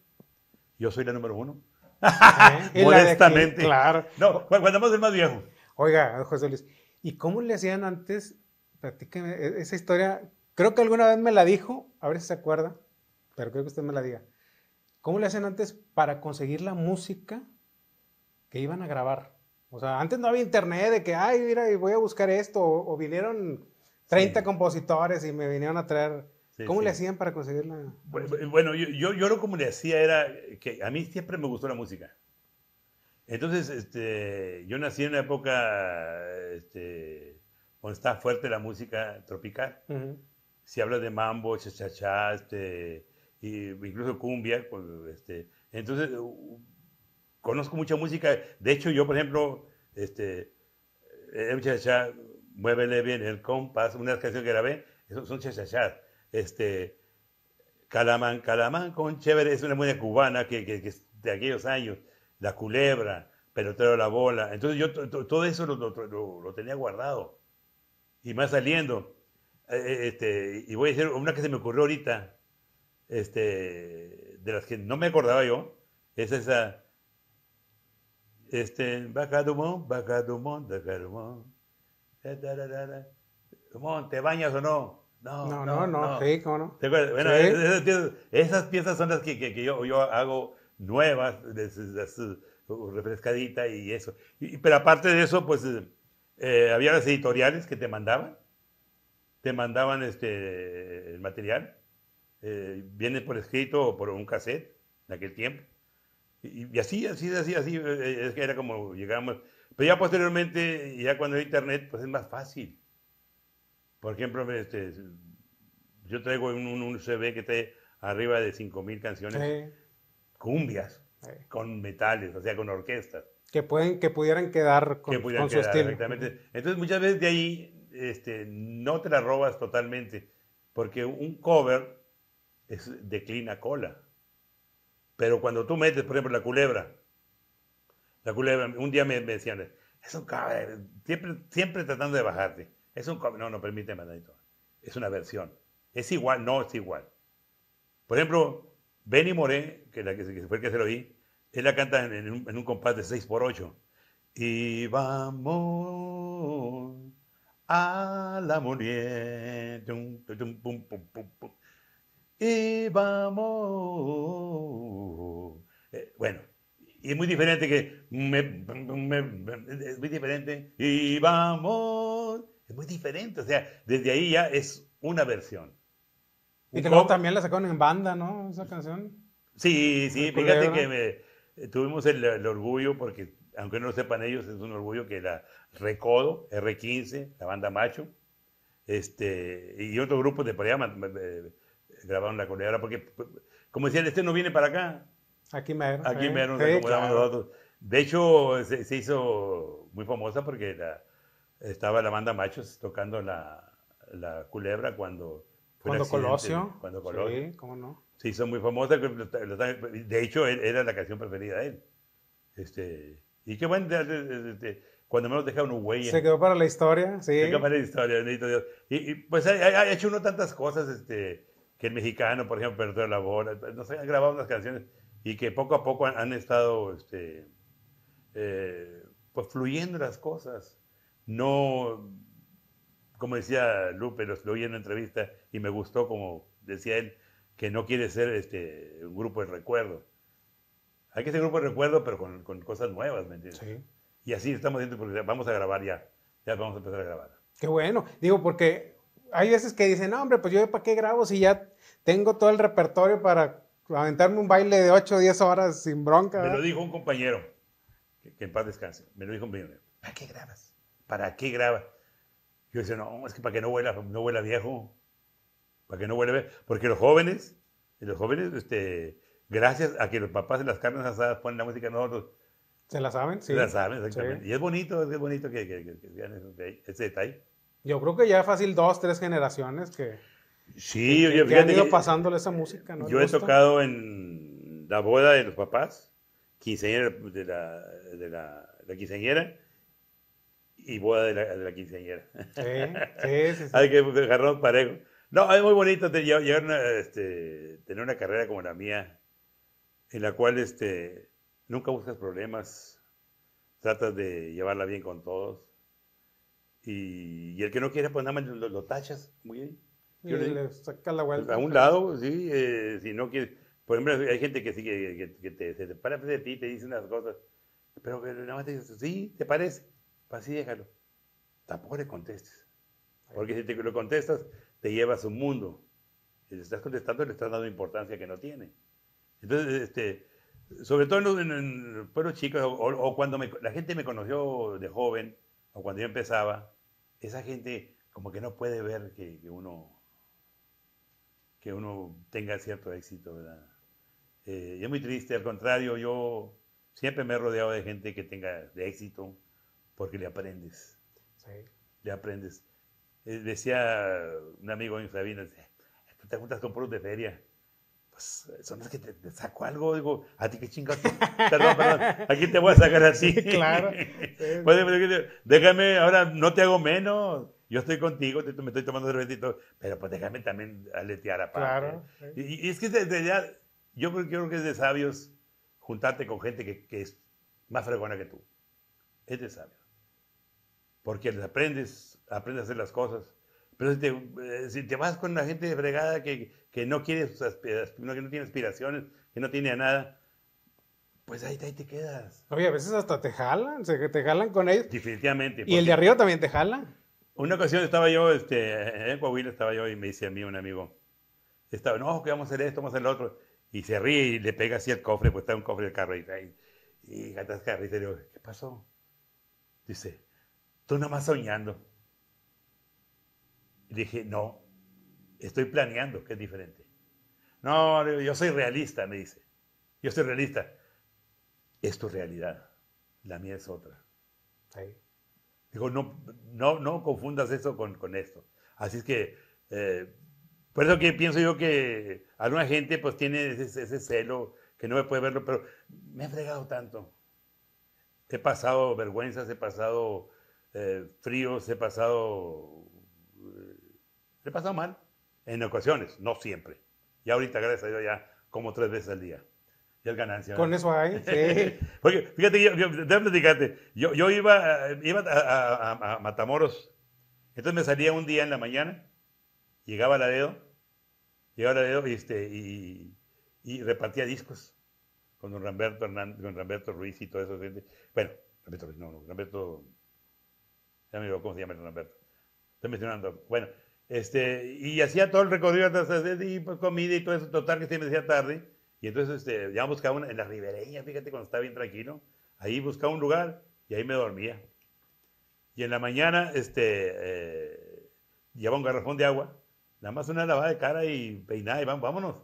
Yo soy la número uno. *laughs* Modestamente. claro. No, cuando más el más viejo. Oiga, José Luis, ¿y cómo le hacían antes? Platícame e, esa historia. Creo que alguna vez me la dijo, a ver si se acuerda, pero creo que usted me la diga. ¿Cómo le hacían antes para conseguir la música que iban a grabar? O sea, antes no había internet de que, ay, mira, voy a buscar esto. O, vinieron 30 compositores y me vinieron a traer. ¿Cómo le hacían para conseguirla? Bueno, yo, yo, yo, lo como le hacía era que a mí siempre me gustó la música. Entonces, este, yo nací en una época este, donde está fuerte la música tropical. Si hablas de mambo, cha este, y incluso cumbia, pues, este, entonces conozco mucha música. De hecho, yo, por ejemplo, este, eh, eh, cha muévele bien el compás, una canción que grabé, son Chachachás. Este, Calamán, Calamán con Chévere, es una música cubana que, que, de aquellos años, La Culebra, Pelotero la Bola. Entonces yo todo eso lo, lo, tenía guardado. Y más saliendo. Eh, este, y voy a decir una que se me ocurrió ahorita, este, de las que no me acordaba yo, es esa este, baja ¿te bañas o no? No, no, no, sí, cómo no. bueno, esas, piezas, son las que, yo, hago nuevas, refrescadita y eso. pero aparte de eso, pues eh, había las editoriales que te mandaban, te mandaban este, el material, eh, viene por escrito o por un cassette en aquel tiempo. Y, así, así, así, así, eh, eh, es que era como llegábamos. Pero ya posteriormente, ya cuando hay internet, pues es más fácil. Por ejemplo, este, yo traigo un, un que te arriba de 5.000 canciones, cumbias, con metales, o sea, con orquestas. Que, pueden, que pudieran quedar con, que pudieran su estilo. Entonces, muchas veces de ahí este, no te la robas totalmente, porque un cover es, declina cola. Pero cuando tú metes, por ejemplo, la culebra, la culebra, un día me, decían, es un cabrón, siempre, siempre tratando de bajarte. Es un cabrón, no, no, permíteme, Es una versión. Es igual, no es igual. Por ejemplo, Benny Moré, que, la fue el que se lo oí, él la canta en, un, compás de 6x8. Y vamos a la muerte y vamos. Eh, bueno, y es muy diferente que es muy diferente y vamos. Es muy diferente, o sea, desde ahí ya es una versión. Y también la sacaron en banda, ¿no? Esa canción. Sí, sí, fíjate que eh, tuvimos el, orgullo, porque aunque no lo sepan ellos, es un orgullo que la Recodo, R15, la banda Macho, este, y otro grupo de por eh, grabaron la Culebra, porque, como decían, este no viene para acá. Aquí mero. Aquí mero, sí, De hecho, se, hizo muy famosa porque estaba la banda Machos tocando la, la culebra cuando... cuando Colosio. Cuando Colosio. Sí, cómo no. Se hizo muy famosa. De hecho, era la canción preferida de él. Este, y qué bueno, cuando menos dejaron una huella. Se quedó para la historia, sí. Se quedó para la historia, bendito Dios. Y, pues ha, hecho uno tantas cosas, este que el mexicano, por ejemplo, perdió la eh, no han grabado unas canciones y que poco a poco han, estado este, eh, pues fluyendo las cosas. No, como decía Lupe, lo, oí en una entrevista y me gustó como decía él, que no quiere ser este, un grupo de recuerdo. Hay que ser un grupo de recuerdo, pero con, con cosas nuevas, ¿me entiendes? Sí. Y así estamos haciendo, porque vamos a grabar ya, ya vamos a empezar a grabar. Qué bueno, digo, porque hay veces que dicen, no, hombre, pues yo para qué grabo si ya tengo todo el repertorio para aventarme un baile de 8 o 10 horas sin bronca. Me lo dijo un compañero, que, en paz descanse, me lo dijo un compañero, ¿para qué grabas? ¿Para qué grabas? Yo decía, no, es que para que no huela, no viejo, para que no huela viejo, porque los jóvenes, los jóvenes, este, gracias a que los papás en las carnes asadas ponen la música nosotros, ¿Se la saben? Sí. Se la saben, exactamente. Y es bonito, es bonito que, que, que, que ese detalle. Yo creo que ya fácil dos, tres generaciones que... Sí, yo, ido pasándole esa música, Yo he tocado en la boda de los papás, quinceañera de la, de la, y boda de la, de la quinceañera. *laughs* Hay que dejarnos parejo. No, es muy bonito este, tener una carrera como la mía, en la cual este, nunca buscas problemas, tratas de llevarla bien con todos. Y, el que no quiere, pues nada más lo tachas muy bien le, saca la vuelta. A un lado, sí, eh, si no quieres. Por ejemplo, hay gente que sí, que, te, se te para de ti te dice unas cosas, pero, que nada más te dice, sí, ¿te parece? Pues así déjalo. Tampoco le contestes. Porque si te lo contestas, te llevas un mundo. Si le estás contestando, le estás dando importancia que no tiene. Entonces, este, sobre todo en, los pueblos chicos, o, cuando la gente me conoció de joven, o cuando yo empezaba, esa gente como que no puede ver que uno que uno tenga cierto éxito, ¿verdad? Eh, y es muy triste, al contrario, yo siempre me he rodeado de gente que tenga de éxito porque le aprendes. Le aprendes. Eh, decía un amigo mío, Sabina, tú te juntas con puros de feria. Pues son los que te, saco algo, digo, a ti qué chingas. *laughs* perdón, perdón, aquí te voy a sacar así. claro. *laughs* déjame, ahora no te hago menos yo estoy contigo, me estoy tomando cerveza pero pues déjame también aletear aparte. Claro. Y, es que desde ya, yo creo, que es de sabios juntarte con gente que, es más fregona que tú. Es de sabios. Porque aprendes, aprendes a hacer las cosas. Pero si te, eh, vas con una gente fregada que, que no que no tiene aspiraciones, que no tiene nada, pues ahí, te quedas. Oye, a veces hasta te jalan, se, te jalan con ellos. Definitivamente. ¿Y el de arriba también te jala? Una ocasión estaba yo este, el Coahuila, estaba yo y me dice a mí un amigo, estaba, no, que vamos a hacer esto, vamos a hacer lo otro. Y se ríe y le pega así al cofre, pues está un cofre del carro. Y, y, gatas le digo, ¿qué pasó? Dice, tú nomás más soñando. Le dije, no, estoy planeando, que es diferente. No, yo soy realista, me dice. Yo soy realista. Es tu realidad, la mía es otra. Sí. Dijo, no, no, no confundas eso con, esto. Así es que, eh, por eso que pienso yo que alguna gente pues tiene ese, celo, que no me puede verlo, pero me he fregado tanto. He pasado vergüenzas, he pasado eh, fríos, he pasado... Eh, he pasado mal, en ocasiones, no siempre. Y ahorita, gracias a ya como tres veces al día. Ya es ganancia. Con eso hay, sí. Porque, *laughs* fíjate, yo, yo, déjame platicarte. Yo, yo iba, eh, iba a, a, a, Matamoros. Entonces me salía un día en la mañana, llegaba a Laredo, llegaba a Laredo y, este, y, y repartía discos con don Ramberto Hernández, con Ramberto Ruiz y todo eso. Bueno, Ramberto Ruiz, no, no, Ramberto, ya me digo cómo se llama Ramberto. Estoy mencionando, bueno, este, y hacía todo el recorrido hasta, y pues, comida y todo eso, total que se me hacía tarde y entonces este, ya buscaba una, en la ribereña, fíjate, cuando estaba bien tranquilo, ahí buscaba un lugar y ahí me dormía. Y en la mañana este, eh, llevaba un garrafón de agua, nada más una lavada de cara y peinada y vamos, vámonos.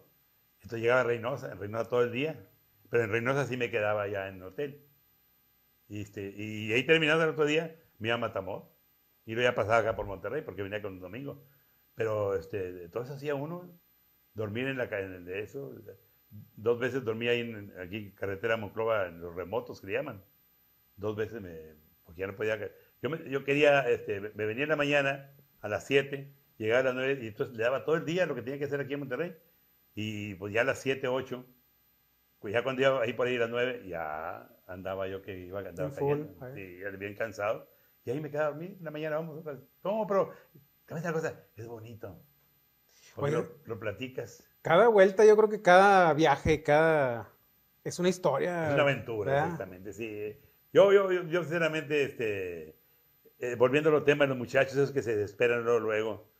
Entonces llegaba a Reynosa, en Reynosa todo el día, pero en Reynosa sí me quedaba ya en el hotel. Y, este, y ahí terminando el otro día, me iba a Matamor. y lo ya pasaba acá por Monterrey porque venía con un domingo. Pero este, entonces hacía uno, dormir en la calle de eso dos veces dormí ahí en, aquí, carretera Monclova, en los remotos que llaman. Dos veces me, porque ya no podía. Yo, quería, este, me venía en la mañana a las 7, llegaba a las 9 y entonces le daba todo el día lo que tenía que hacer aquí en Monterrey. Y pues ya a las 7, 8, pues ya cuando iba ahí por ahí a las 9, ya andaba yo que iba a andar ya bien cansado. Y ahí me quedaba a dormir en la mañana, vamos vamos ¿Cómo? Pero, cosa, es bonito. Bueno, lo platicas cada vuelta, yo creo que cada viaje, cada... Es una historia. Es una aventura, exactamente, sí. Yo, yo, yo, sinceramente, este, eh, volviendo a los temas, los muchachos esos que se desesperan luego,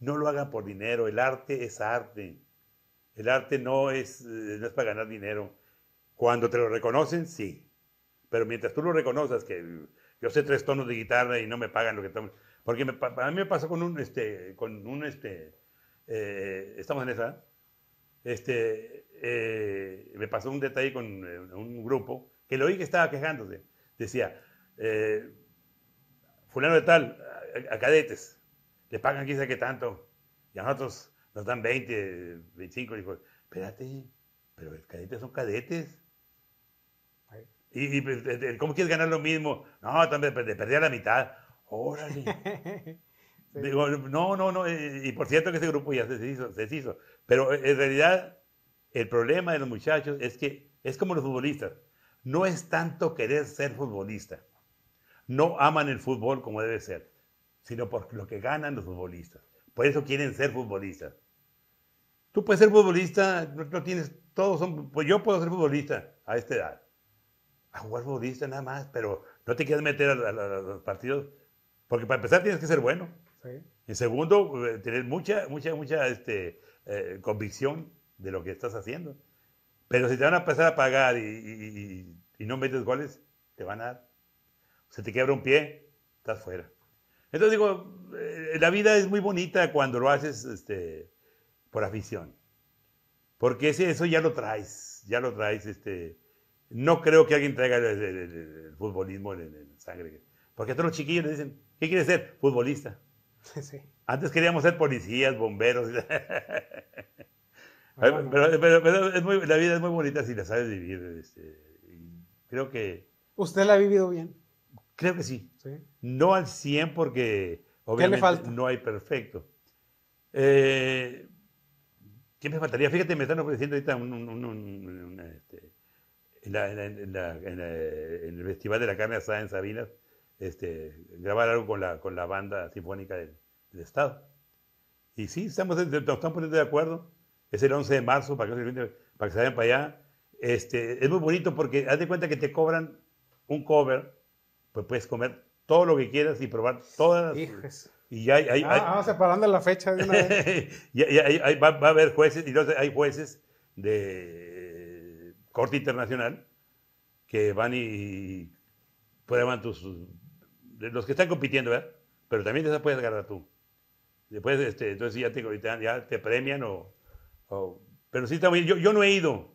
no lo hagan por dinero, el arte es arte. El arte no es, eh, es para ganar dinero. Cuando te lo reconocen, sí. Pero mientras tú lo reconozcas, que yo sé tres tonos de guitarra y no me pagan lo que tomo. Porque me, a mí me pasó con un, este, con un, este, eh, estamos en esa, este, eh, me pasó un detalle con eh, un grupo que lo oí que estaba quejándose. Decía, eh, fulano de tal, a, cadetes, les pagan quizá que tanto, y a nosotros nos dan 20, 25. dijo, espérate, pero el cadetes son cadetes. Y, pues, cómo quieres ganar lo mismo? No, también pues, de perder la mitad. Órale. *laughs* Digo, no, no, no. Y por cierto que ese grupo ya se deshizo, se deshizo. Pero eh, en realidad el problema de los muchachos es que es como los futbolistas. No es tanto querer ser futbolista. No aman el fútbol como debe ser, sino por lo que ganan los futbolistas. Por eso quieren ser futbolistas. Tú puedes ser futbolista, no, tienes, todos son, pues yo puedo ser futbolista a esta edad. A jugar futbolista nada más, pero no te quieres meter a, los partidos, porque para empezar tienes que ser bueno. Sí. Y segundo, eh, tener mucha, mucha, mucha, este, eh, convicción de lo que estás haciendo. Pero si te van a pasar a pagar y, no metes goles, te van a dar. Se te quiebra un pie, estás fuera. Entonces digo, eh, la vida es muy bonita cuando lo haces este, por afición. Porque ese, eso ya lo traes, ya lo traes. Este, no creo que alguien traiga el, futbolismo en, sangre. Porque a todos los chiquillos le dicen, ¿qué quieres ser? Futbolista. *laughs* Sí. Antes queríamos ser policías, bomberos. *laughs* pero, la vida es muy bonita si la sabes vivir. Este, creo que... ¿Usted la ha vivido bien? Creo que sí. No al 100 porque obviamente no hay perfecto. Eh, ¿Qué me faltaría? Fíjate, me están ofreciendo ahorita en, el Festival de la Carne Asada en Sabinas, este, grabar algo con la, banda sinfónica del de Estado. Y sí, estamos, nos estamos poniendo de acuerdo. Es el 11 de marzo, para que, para se vayan para allá. Este, es muy bonito porque haz de cuenta que te cobran un cover, pues puedes comer todo lo que quieras y probar todas las... Y ya ah, ah separando la fecha *laughs* va, a haber jueces, y entonces hay jueces de corte internacional que van y prueban tus... Los que están compitiendo, Pero también te puedes agarrar tú. Después, este, entonces ya te, premian o, Pero sí está muy yo, yo, no he ido.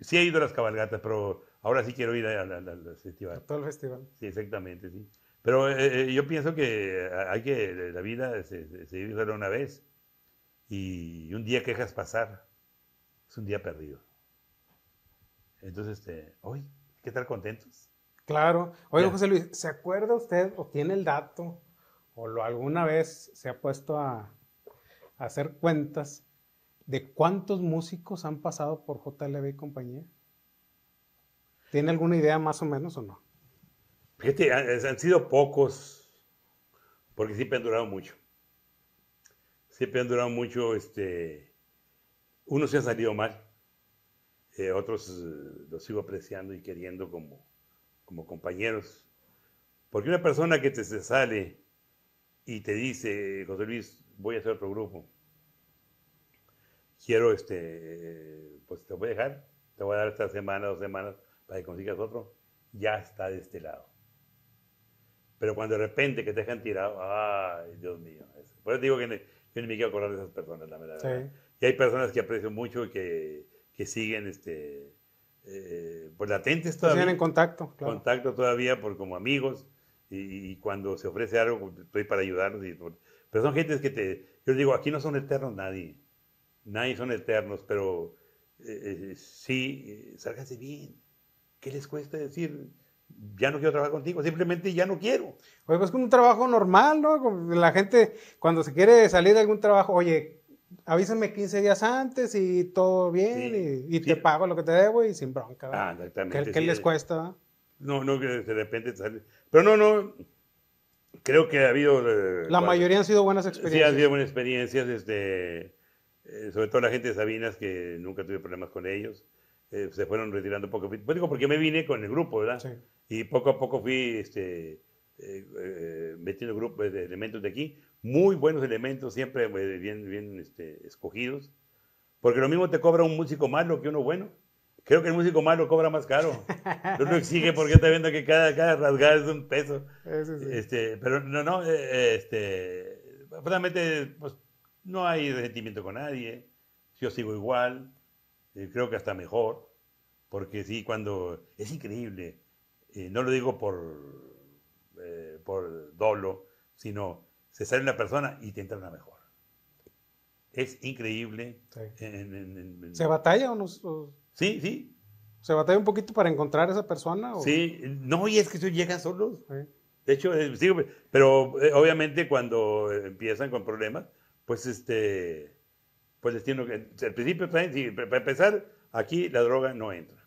Sí he ido a las cabalgatas, pero ahora sí quiero ir al festival. A todo el festival. Sí, exactamente, sí. Pero eh, eh, yo pienso que hay que... La vida se, se vive solo una vez. Y un día que dejas pasar, es un día perdido. Entonces, este, hoy, hay que estar contentos. Claro. oye José Luis, ¿se acuerda usted o tiene el dato o alguna vez se ha puesto a, hacer cuentas de cuántos músicos han pasado por JLB y compañía? ¿Tiene alguna idea más o menos o no? Fíjate, han, sido pocos, porque siempre han durado mucho. Siempre han durado mucho, este, unos se han salido mal, eh, otros eh, los sigo apreciando y queriendo como, como compañeros. Porque una persona que te, te sale y te dice, José Luis, voy a hacer otro grupo. Quiero, este, pues te voy a dejar, te voy a dar esta semana, dos semanas, para que consigas otro. Ya está de este lado. Pero cuando de repente que te dejan tirado, ay, Dios mío. Por eso digo que yo ni me quiero acordar de esas personas, la verdad. Y hay personas que aprecio mucho y que, que siguen, este, eh, pues latentes todavía. Pues siguen en contacto, claro. Contacto todavía por como amigos y, cuando se ofrece algo, estoy para ayudarlos. pero son gentes que te. Yo digo, aquí no son eternos nadie. Nadie son eternos, pero eh, eh, sí, eh, sálganse bien. ¿Qué les cuesta decir? ya no quiero trabajar contigo, simplemente ya no quiero. Oye, pues un trabajo normal, ¿no? La gente cuando se quiere salir de algún trabajo, oye, avísame 15 días antes y todo bien y, te pago lo que te debo y sin bronca. Ah, exactamente. ¿Qué, les cuesta? No, no, que de repente pero no, no, creo que ha habido... Eh, la mayoría han sido buenas experiencias. Sí, han sido buenas experiencias, este, eh, sobre todo la gente de Sabinas, que nunca tuve problemas con ellos. Eh, se fueron retirando poco. Pues digo, porque me vine con el grupo, ¿verdad? Y poco a poco fui este, metiendo grupos de elementos de aquí. Muy buenos elementos, siempre bien, bien este, escogidos. Porque lo mismo te cobra un músico malo que uno bueno. Creo que el músico malo cobra más caro. Uno exige porque está viendo que cada, cada rasgar es un peso. Este, pero no, no, eh, este, pues, no hay resentimiento con nadie. Yo sigo igual, eh, creo que hasta mejor, porque sí, cuando es increíble, eh, no lo digo por, por dolo, sino se sale una persona y te entra una mejor. Es increíble. ¿Se batalla o no? Sí, sí. ¿Se batalla un poquito para encontrar a esa persona? Sí, no, y es que ellos llegan solos. De hecho, sí, eh, pero eh, obviamente cuando eh, empiezan con problemas, pues este, pues les que, al principio para empezar, aquí la droga no entra.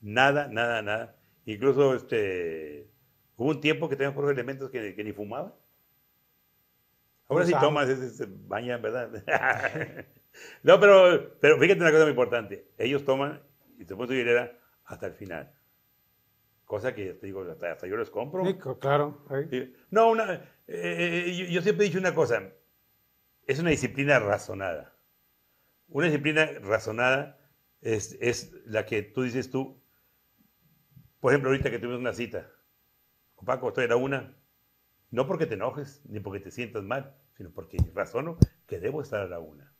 Nada, nada, nada. Incluso este, hubo un tiempo que teníamos por elementos que, ni fumaba. Ahora si sí tomas, se es, ¿verdad? *laughs* No, pero, pero fíjate una cosa muy importante. Ellos toman, y se ponen su hilera hasta el final. Cosa que, te digo, hasta, yo los compro. claro. No, una, eh, eh, yo, siempre he dicho una cosa. Es una disciplina razonada. Una disciplina razonada es, es la que tú dices tú. Por ejemplo, ahorita que tuvimos una cita. Paco, estoy a la una. No porque te enojes, ni porque te sientas mal, sino porque razono que debo estar a la una.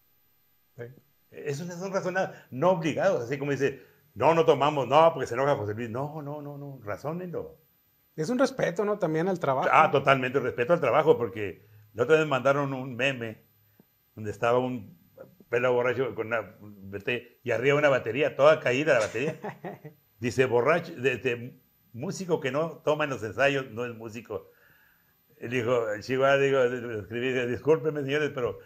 Eh, eso son razones no obligados, así como dice, no, no tomamos, no, porque se enoja José Luis. No, no, no, no, razónenlo. Es un respeto, ¿no? También al trabajo. Ah, totalmente, respeto al trabajo, porque la otra vez mandaron un meme donde estaba un pelo borracho con una, y arriba una batería, toda caída la batería. *laughs* Dice, borracho, de, músico que no toma en los ensayos no es músico. dijo, el chihuahua, digo, escribí, discúlpeme señores, pero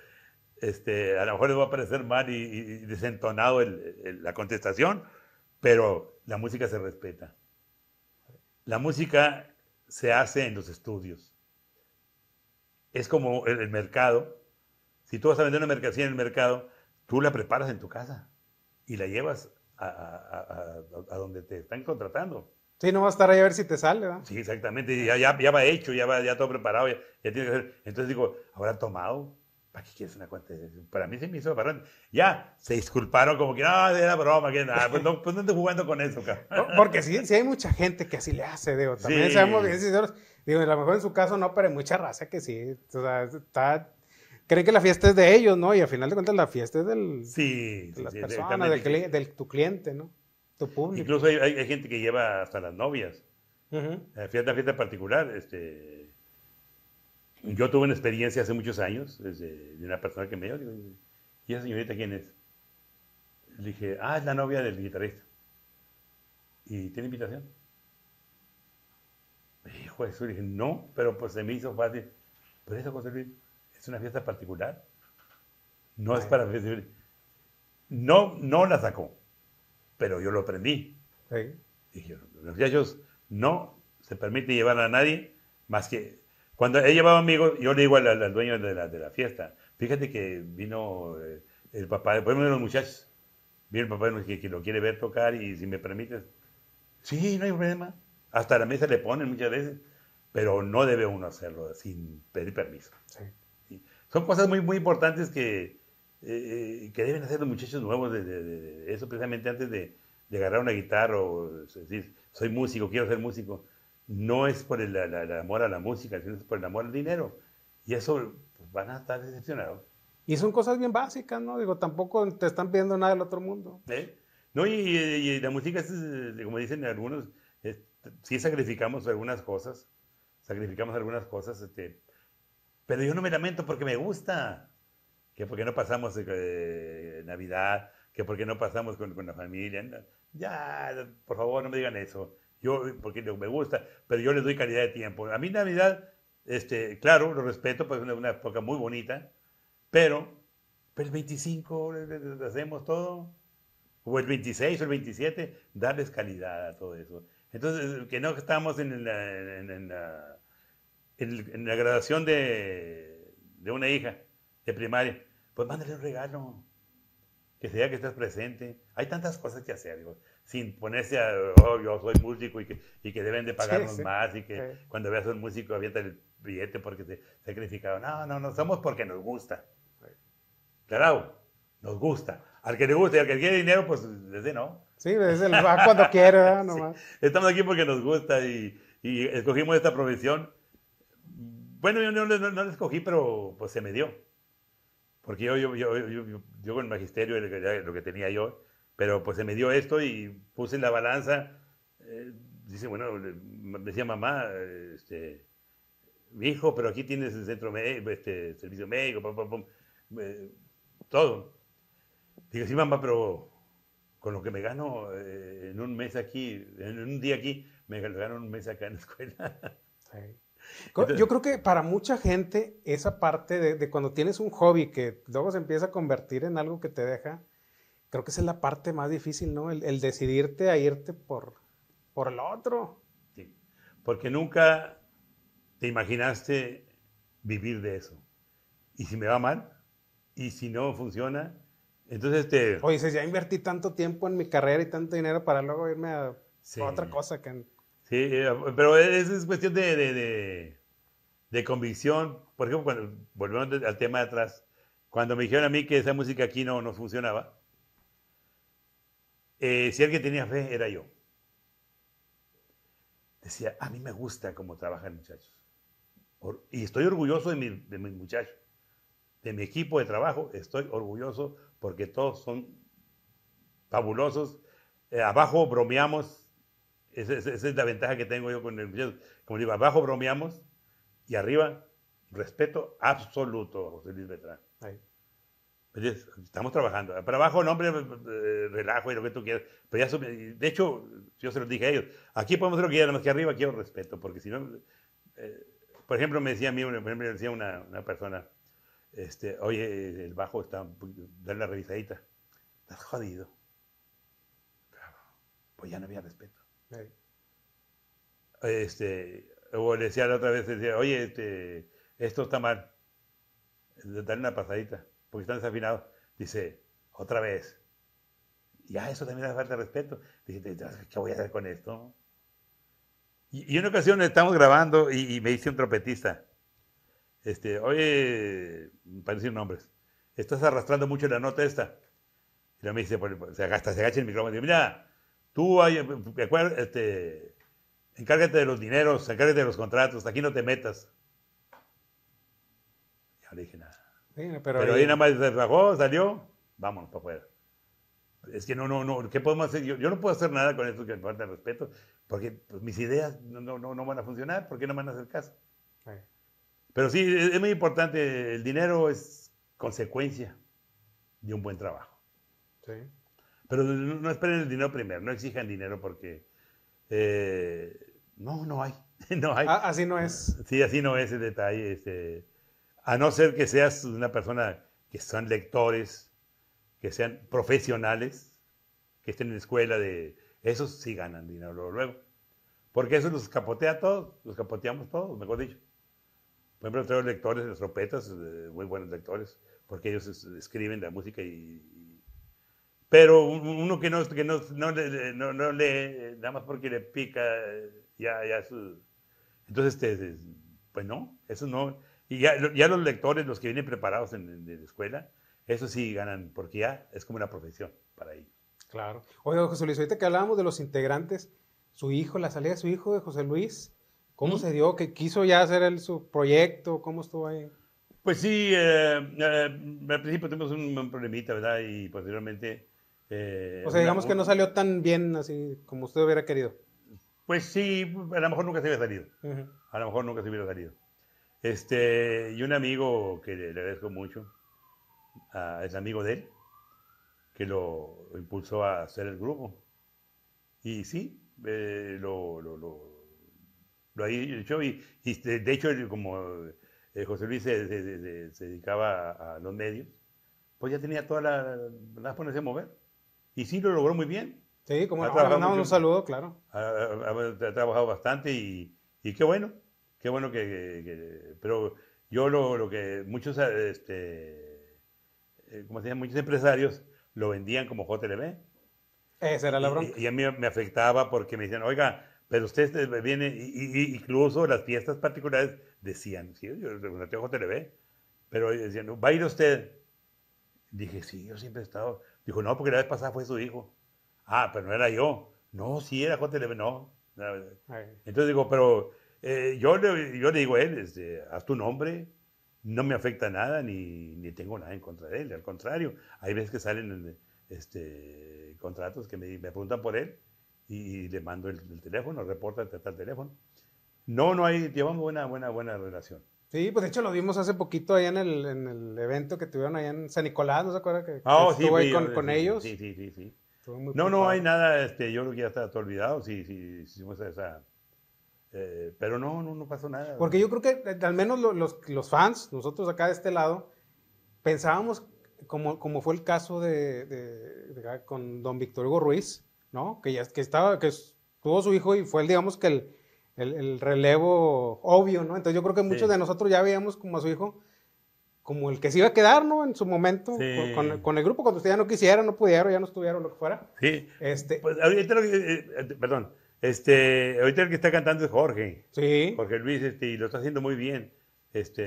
este, a lo mejor les va a parecer mal y, desentonado la contestación, pero la música se respeta. La música se hace en los estudios. Es como el, mercado. Si tú vas a vender una mercancía en el mercado, tú la preparas en tu casa y la llevas a, donde te están contratando. Sí, no va a estar ahí a ver si te sale, Sí, exactamente. Ya, ya, va hecho, ya va ya todo preparado, ya, ya tiene que ser. Entonces digo, ¿habrá tomado? ¿Para qué quieres una cuenta? Para mí se me hizo varón. Ya, se disculparon como que, no, era broma, que nada, pues no, pues no estoy jugando con eso, cara. Porque sí, sí, hay mucha gente que así le hace, digo, también sabemos que sinceros. Digo, a lo mejor en su caso no, pero hay mucha raza que sí, o sea, está, creen que la fiesta es de ellos, ¿no? Y al final de cuentas la fiesta es del, sí, de las personas, del, tu cliente, ¿no? Tu público. Incluso hay, hay, gente que lleva hasta las novias. Eh, fiesta, fiesta particular, este yo tuve una experiencia hace muchos años de una persona que me dio, ¿y esa señorita quién es? Le dije, ah, es la novia del guitarrista. ¿Y tiene invitación? eso dije, no, pero pues se me hizo fácil. Pero eso, José es una fiesta particular. No es para recibir. No, no la sacó, pero yo lo aprendí. Dije, los muchachos no se permite llevar a nadie más que cuando he llevado amigos, yo le digo al, dueño de la, fiesta, fíjate que vino eh, el papá, podemos uno de los muchachos, vino el papá que, que lo quiere ver tocar y si me permites, sí, no hay problema. Hasta la mesa le ponen muchas veces, pero no debe uno hacerlo sin pedir permiso. Sí. Son cosas muy, muy importantes que, eh, eh, que deben hacer los muchachos nuevos, de, eso precisamente antes de, de agarrar una guitarra o decir, soy músico, quiero ser músico no es por el, amor a la música, sino es por el amor al dinero. Y eso pues, van a estar decepcionados. Y son cosas bien básicas, ¿no? Digo, tampoco te están pidiendo nada del otro mundo. ¿Eh? No, y, la música, es, eh, como dicen algunos, si sacrificamos algunas cosas, sacrificamos algunas cosas, este, pero yo no me lamento porque me gusta, que porque no pasamos eh, Navidad, que porque no pasamos con la familia. Ya, por favor, no me digan eso yo, porque me gusta, pero yo le doy calidad de tiempo. A mí Navidad, este, claro, lo respeto, porque es una, época muy bonita, pero, pero el 25 hacemos todo, o el 26 o el 27, darles calidad a todo eso. Entonces, que no estamos en la, en, la, graduación de, una hija de primaria, pues mándale un regalo, que sea que estés presente. Hay tantas cosas que hacer, digo sin ponerse a, oh, yo soy músico y que, y que deben de pagarnos más y que cuando veas a un músico avienta el billete porque se, sacrificado No, no, no, somos porque nos gusta. Claro, nos gusta. Al que le gusta y al que quiere dinero, pues desde no. Sí, desde el va cuando quiera, *laughs* más. Estamos aquí porque nos gusta y, y escogimos esta profesión. Bueno, yo no, no, la escogí, pero pues se me dio. Porque yo, yo, yo, yo con el magisterio, lo que tenía yo, pero pues se me dio esto y puse en la balanza. Eh, dice, bueno, decía mamá, este, hijo, pero aquí tienes el centro médico, este, servicio médico, todo. Digo, sí, mamá, pero con lo que me gano eh, en un mes aquí, en un día aquí, me gano un mes acá en la escuela. *laughs* Yo creo que para mucha gente esa parte de, cuando tienes un hobby que luego se empieza a convertir en algo que te deja creo que esa es la parte más difícil, ¿no? El, decidirte a irte por, por el otro. Sí, porque nunca te imaginaste vivir de eso. ¿Y si me va mal? ¿Y si no funciona? Entonces te... Oye, ya invertí tanto tiempo en mi carrera y tanto dinero para luego irme a, otra cosa que... Sí, pero es, es cuestión de, de, de, de, convicción. Por ejemplo, cuando volvemos al tema de atrás, cuando me dijeron a mí que esa música aquí no, no funcionaba, eh, si alguien tenía fe, era yo. Decía, a mí me gusta cómo trabajan muchachos. Y estoy orgulloso de, mi, de mis muchachos, de mi equipo de trabajo. Estoy orgulloso porque todos son fabulosos. Eh, abajo bromeamos. Esa, es la ventaja que tengo yo con el muchacho. Como digo, abajo bromeamos y arriba respeto absoluto a José Luis estamos trabajando. Para abajo, nombre, eh, relajo y lo que tú quieras. Pero de hecho, yo se lo dije a ellos. Aquí podemos hacer lo que quieran, más que arriba quiero respeto, porque si no... Eh, por ejemplo, me decía a mí, decía una, persona, este, oye, el bajo está, dale la revisadita. Estás jodido. Pues ya no había respeto. Este, o le decía la otra vez, decía, oye, este, esto está mal. Dale una pasadita porque están desafinados, dice, otra vez. Y Ya, ah, eso también hace falta de respeto. Dice, ¿qué voy a hacer con esto? Y, en una ocasión estamos grabando y, me dice un trompetista, este, oye, para decir nombres, estás arrastrando mucho la nota esta. Y luego me dice, se, agacha, el micrófono y dice, mira, tú hay, este, encárgate de los dineros, encárgate de los contratos, aquí no te metas. Y le dije, nada pero, ahí, nada más se bajó, salió, vámonos para afuera. Es que no, no, no, ¿qué podemos hacer? Yo, no puedo hacer nada con esto que me falta de respeto, porque pues, mis ideas no, no, no, van a funcionar, porque no van a hacer caso. Pero sí, es, muy importante, el dinero es consecuencia de un buen trabajo. Sí. Pero no, esperen el dinero primero, no exijan dinero porque eh, no, no hay. *laughs* no hay. Ah, así no es. Sí, así no es el detalle. Este, a no ser que seas una persona que son lectores, que sean profesionales, que estén en la escuela de... Esos sí ganan dinero luego, Porque eso los capotea a todos, los capoteamos todos, mejor dicho. Por ejemplo, traigo lectores los tropetas, eh, muy buenos lectores, porque ellos escriben la música y... Pero uno que no, que no, no, no, lee, eh, nada más porque le pica, eh, ya, ya... Entonces, este, pues no, eso no... Y ya, los lectores, los que vienen preparados en, la escuela, eso sí ganan, porque ya es como una profesión para ellos. Claro. Oye, José Luis, ahorita que hablábamos de los integrantes, su hijo, la salida de su hijo de José Luis, ¿cómo ¿Mm? se dio? ¿Que quiso ya hacer el, su proyecto? ¿Cómo estuvo ahí? Pues sí, eh, eh, al principio tuvimos un, problemita, ¿verdad? Y posteriormente... Eh, o sea, digamos que no salió tan bien así como usted hubiera querido. Pues sí, a lo mejor nunca se hubiera salido. A lo mejor nunca se hubiera salido. Este, y un amigo que le, agradezco mucho, ah, es amigo de él, que lo impulsó a hacer el grupo. Y sí, eh, lo, lo, lo, hecho. Y, de hecho, como eh, José Luis se, dedicaba a, los medios, pues ya tenía todas las pones de a mover. Y sí, lo logró muy bien. Sí, como ha mandamos un saludo, claro. Ha, trabajado bastante y qué bueno qué bueno que, pero yo lo, lo, que muchos, este, eh, como se muchos empresarios lo vendían como JTLB. Esa era la bronca. Y, a mí me afectaba porque me decían, oiga, pero usted viene, y, incluso las fiestas particulares decían, sí, yo tengo JTLB, pero decían, ¿va a ir usted? Dije, sí, yo siempre he estado. Dijo, no, porque la vez pasada fue su hijo. Ah, pero no era yo. No, sí era JTLB, no. Entonces digo, pero eh, yo, le, yo digo a él, este, haz tu nombre, no me afecta nada ni, ni, tengo nada en contra de él. Al contrario, hay veces que salen este, contratos que me, me preguntan por él y, le mando el, teléfono, reporta hasta el teléfono. No, no hay, llevamos buena, buena, buena relación. Sí, pues de hecho lo vimos hace poquito ahí en el, en el evento que tuvieron ahí en San Nicolás, ¿no se acuerda? Que, ah, oh, sí, con, sí, sí, ellos. Sí, sí, sí. sí. No, no hay nada, este, yo creo que ya está todo olvidado, sí, sí, hicimos esa eh, pero no, no, no pasó nada. Porque yo creo que eh, al menos los, los fans, nosotros acá de este lado, pensábamos, como, como fue el caso de, con don Víctor Hugo Ruiz, ¿no? Que ya que estaba, que tuvo su hijo y fue, el, digamos, que el, el, relevo obvio, ¿no? Entonces yo creo que muchos de nosotros ya veíamos como a su hijo como el que se iba a quedar, En su momento, con, el grupo, cuando usted ya no quisiera, no pudiera, ya no estuvieron, lo que fuera. Sí. Este, pues, eh, perdón, este, ahorita el que está cantando es Jorge. Sí. Jorge Luis, este, y lo está haciendo muy bien. Este,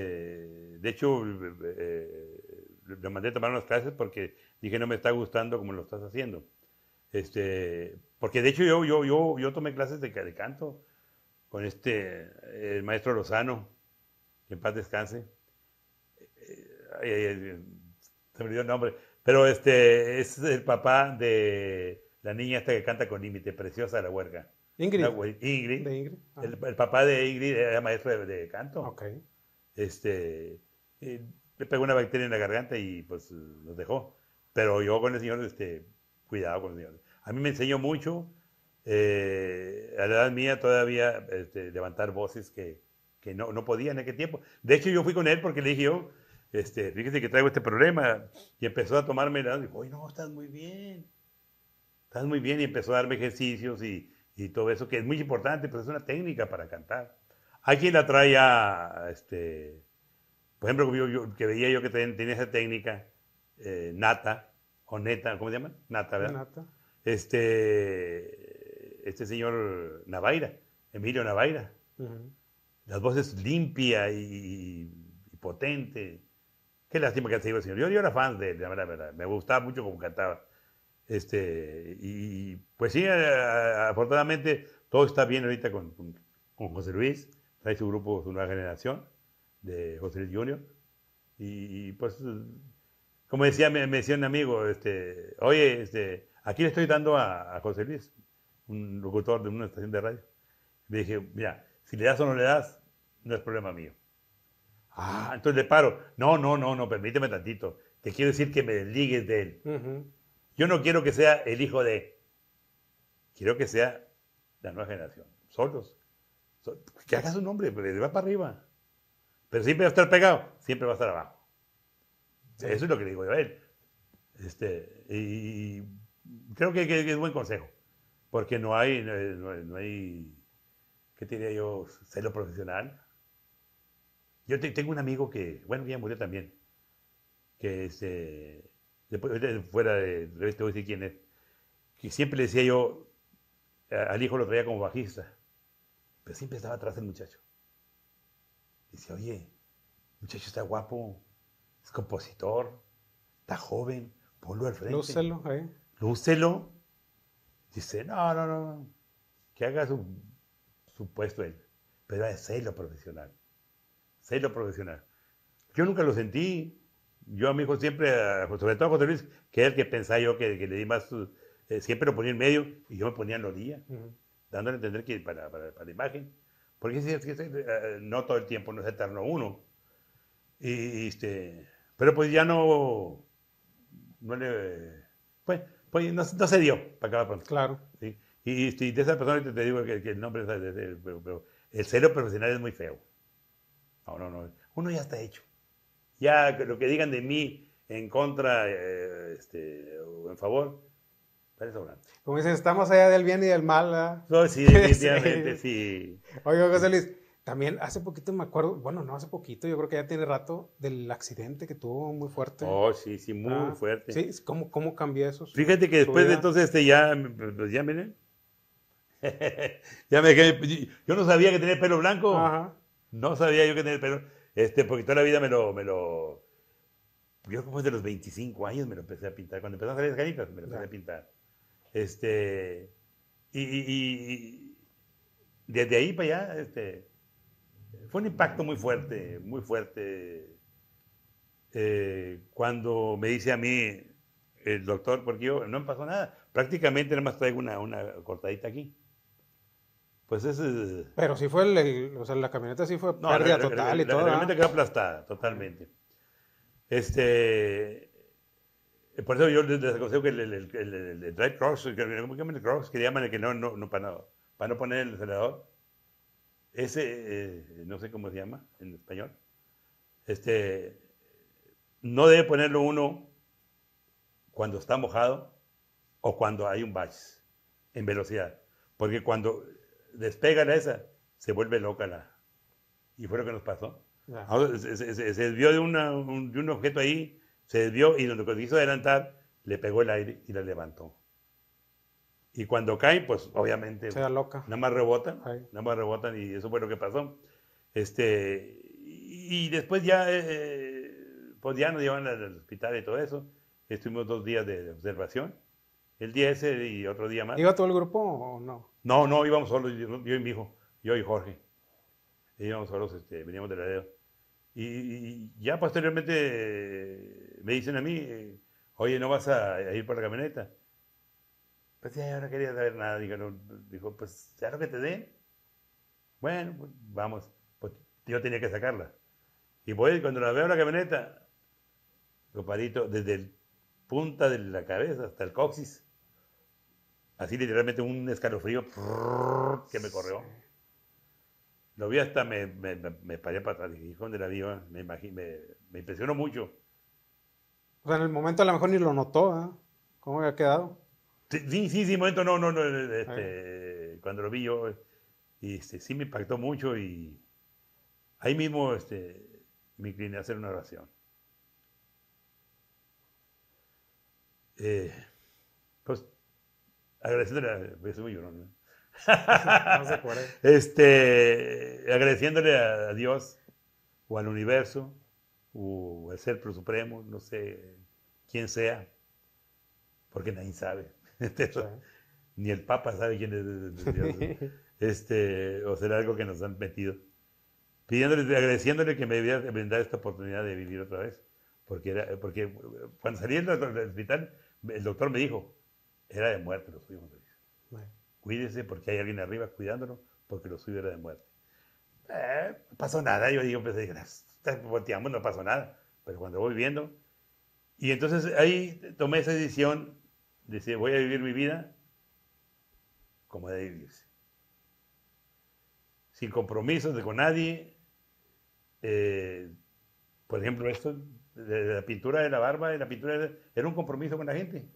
de hecho, eh, eh, le mandé a tomar unas clases porque dije no me está gustando como lo estás haciendo. Este, porque de hecho yo, yo, yo, yo tomé clases de, canto con este, el maestro Lozano, que en paz descanse. Eh, se me olvidó el nombre. Pero este es el papá de la niña esta que canta con límite, preciosa la huerga. Ingrid. El, papá de Ingrid era maestro de, canto. Ok. Este, le pegó una bacteria en la garganta y pues nos dejó. Pero yo con el señor, este, cuidado con el señor. A mí me enseñó mucho. Eh, a la edad mía todavía este, levantar voces que, no, no podía en aquel tiempo. De hecho, yo fui con él porque le dije yo, este, fíjese que traigo este problema. Y empezó a tomarme la... Dijo, oye, no, estás muy bien. Estás muy bien. Y empezó a darme ejercicios y y todo eso, que es muy importante, pero es una técnica para cantar. Hay quien la trae a, este, por ejemplo, que veía yo que tenía esa técnica, eh, nata, o neta, ¿cómo se llama? Nata, ¿verdad? Nata. Este, este señor Navaira, Emilio Navaira. Las voces limpia y, potente. Qué lástima que se iba el señor. Yo, era fan de él, la verdad. Me gustaba mucho como cantaba. Este, y pues sí, afortunadamente todo está bien ahorita con, con, José Luis, trae su grupo, su nueva generación de José Luis Junior. Y, pues, como decía, me, decía un amigo, este, oye, este, aquí le estoy dando a, José Luis, un locutor de una estación de radio. Le dije, mira, si le das o no le das, no es problema mío. Ah, entonces le paro. No, no, no, no, permíteme tantito. Te quiero decir que me desligues de él. Yo no quiero que sea el hijo de, quiero que sea la nueva generación, solos. que haga su nombre, le va para arriba. Pero siempre va a estar pegado, siempre va a estar abajo. Eso es lo que le digo a él. Este, y creo que, es buen consejo, porque no hay, no, hay, ¿qué diría yo? Celo profesional. Yo tengo un amigo que, bueno, ya murió también, que este, fuera de te voy a decir quién es, que siempre le decía yo, al hijo lo traía como bajista, pero siempre estaba atrás el muchacho. dice oye, el muchacho está guapo, es compositor, está joven, ponlo al frente. Lúcelo, ¿eh? Lúcelo. Dice, no, no, no, que haga su, su puesto él, pero es lo profesional, lo profesional. Yo nunca lo sentí, yo a mi hijo siempre, sobre todo a José Luis, que es el que pensaba yo que, le di más, eh, siempre lo ponía en medio y yo me ponía en la orilla, dándole a entender que para, para, la imagen. Porque eh, eh, no todo el tiempo no es eterno uno. Y, este, pero pues ya no, no le, pues, pues no, se dio para acabar Claro. Y, este, y, de esa persona te, digo que, el nombre, el cero profesional es muy feo. No, no, no. Uno ya está hecho. Ya lo que digan de mí en contra eh, este, o en favor, parece Como dicen, estamos allá del bien y del mal. ¿ah? *laughs* sí, definitivamente, sí. Oiga, José también hace poquito me acuerdo, bueno, no hace poquito, yo creo que ya tiene rato, del accidente que tuvo muy fuerte. Oh, sí, sí, muy ah, fuerte. Sí, ¿cómo, cómo cambió eso? Fíjate que después de entonces este, ya, pues ya miren. *laughs* ya me yo no sabía que tenía pelo blanco. No sabía yo que tenía el pelo. Este, porque toda la vida me lo, me lo. Yo como de los 25 años me lo empecé a pintar. Cuando empezó a salir las me lo empecé a pintar. Este. Y, desde ahí para allá, este. Fue un impacto muy fuerte, muy fuerte. Eh, cuando me dice a mí el doctor, porque yo no me pasó nada, prácticamente nada más traigo una cortadita aquí pues ese... Pero si fue, el, o sea, la camioneta sí fue no, pérdida total y todo. La camioneta quedó aplastada, totalmente. Este... Por eso yo les aconsejo que el, el Drive Cross, el, Cross, que llaman el que no, no, no para, no, para no poner el acelerador, ese, eh, no sé cómo se llama en español, este, no debe ponerlo uno cuando está mojado o cuando hay un bache en velocidad. Porque cuando despega la esa, se vuelve loca la. Y fue lo que nos pasó. Ah, se, se, desvió de, un, objeto ahí, se desvió y lo donde hizo adelantar, le pegó el aire y la levantó. Y cuando cae pues obviamente. Se loca. Nada más rebotan, nada más rebotan y eso fue lo que pasó. Este, y, después ya, eh, eh, pues ya nos llevan al hospital y todo eso. Estuvimos dos días de, de observación. El día ese y otro día más. ¿Iba todo el grupo o no? No, no, íbamos solos, yo y mi hijo, yo y Jorge. Íbamos solos, este, veníamos de la y, y, ya posteriormente eh, me dicen a mí, eh, oye, ¿no vas a, ir por la camioneta? Pues ya, yo no quería saber nada. Dijo, pues ya lo que te dé. Bueno, pues, vamos. Pues yo tenía que sacarla. Y voy, cuando la veo en la camioneta, parito desde la punta de la cabeza hasta el coxis, Así literalmente un escalofrío que me corrió. Lo vi hasta, me, me, paré para atrás dije, la viva? Me, impresionó mucho. O sea, en el momento a lo mejor ni lo notó, ¿eh? ¿Cómo había quedado? Sí, sí, sí, momento no, no, no. Eh, este, cuando lo vi yo, este, sí me impactó mucho y ahí mismo este, me incliné a hacer una oración. Eh, pues agradeciéndole, a, pues, *laughs* este, agradeciéndole a, Dios o al universo o al ser supremo, no sé quién sea, porque nadie sabe. *laughs* Ni el Papa sabe quién es Dios. *laughs* este, o será algo que nos han metido. Pidiéndole, agradeciéndole que me debiera brindar esta oportunidad de vivir otra vez. Porque, era, porque cuando salí del hospital, el doctor me dijo, era de muerte lo suyo, Cuídese porque hay alguien arriba cuidándolo, porque lo suyo era de muerte. Eh, pasó nada, yo, digo ah, no pasó nada. Pero cuando voy viendo, y entonces ahí tomé esa decisión de decir, voy a vivir mi vida como debe vivirse. Sin compromisos de con nadie. Eh, por ejemplo, esto de la pintura de la barba, de la pintura era un compromiso con la gente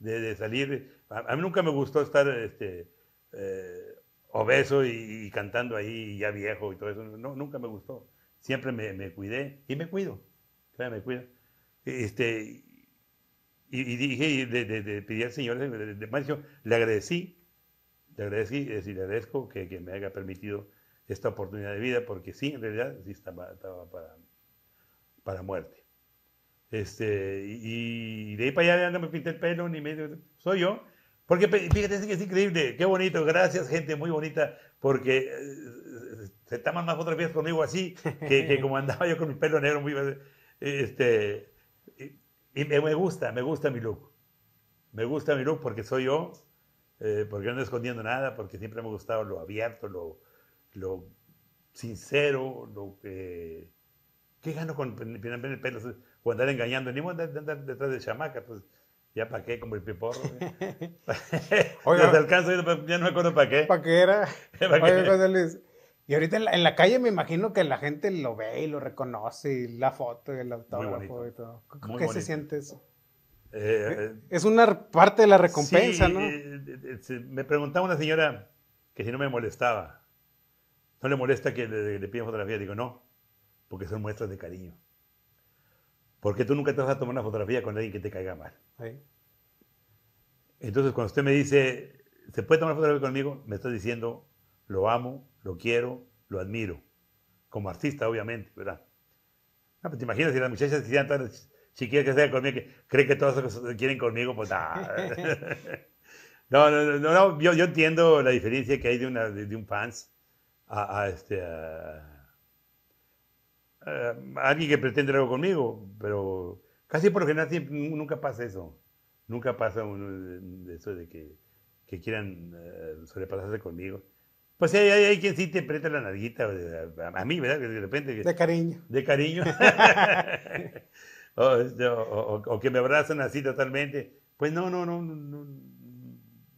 de, salir. A, mí nunca me gustó estar este, eh, obeso y, cantando ahí ya viejo y todo eso. No, nunca me gustó. Siempre me, cuidé y me cuido. me cuido. Este, y, dije, de, pedí al Señor, de, le agradecí, le agradecí, le agradezco que, me haya permitido esta oportunidad de vida, porque sí, en realidad, sí estaba, para muerte. Este, y, de ahí para allá me pinté el pelo, ni medio, soy yo. Porque fíjate que es increíble, qué bonito, gracias gente muy bonita, porque eh, se toman más veces conmigo así que, *laughs* como andaba yo con mi pelo negro muy... Este, y, me gusta, me gusta mi look. Me gusta mi look porque soy yo, eh, porque no estoy escondiendo nada, porque siempre me ha gustado lo abierto, lo, lo sincero, lo que... ¿Qué gano con el pelo? o pues andar engañando, ni de andar detrás de chamaca, pues ya para qué, como el piporro. *laughs* Oiga, te alcanzo, ya no me acuerdo para qué. ¿Para qué era? *laughs* ¿Pa qué? y ahorita en la, calle me imagino que la gente lo ve y lo reconoce, y la foto y el autógrafo y todo. ¿Qué se siente eso? Eh, es una parte de la recompensa, ¿no? Eh, eh, me preguntaba una señora que si no me molestaba. ¿No le molesta que le, le, le fotografía? Digo, no, porque son muestras de cariño. Porque tú nunca te vas a tomar una fotografía con alguien que te caiga mal. Entonces, cuando usted me dice, ¿se puede tomar una fotografía conmigo? Me está diciendo, lo amo, lo quiero, lo admiro. Como artista, obviamente, ¿verdad? Ah, pues, te imaginas si las muchachas quisieran tan chiquillas que sean conmigo, que creen que todas quieren conmigo, pues nada. Ah. *laughs* no, no, no, yo, entiendo la diferencia que hay de, un fans a, este. A, eh, alguien que pretende algo conmigo, pero casi por lo general nunca pasa eso. Nunca pasa eso de que, quieran eh, sobrepasarse conmigo. Pues hay, hay, quien sí te aprieta la narguita, a, mí, ¿verdad? De repente. De cariño. De cariño. *laughs* *laughs* o, que me abrazan así totalmente. Pues no, no, no, no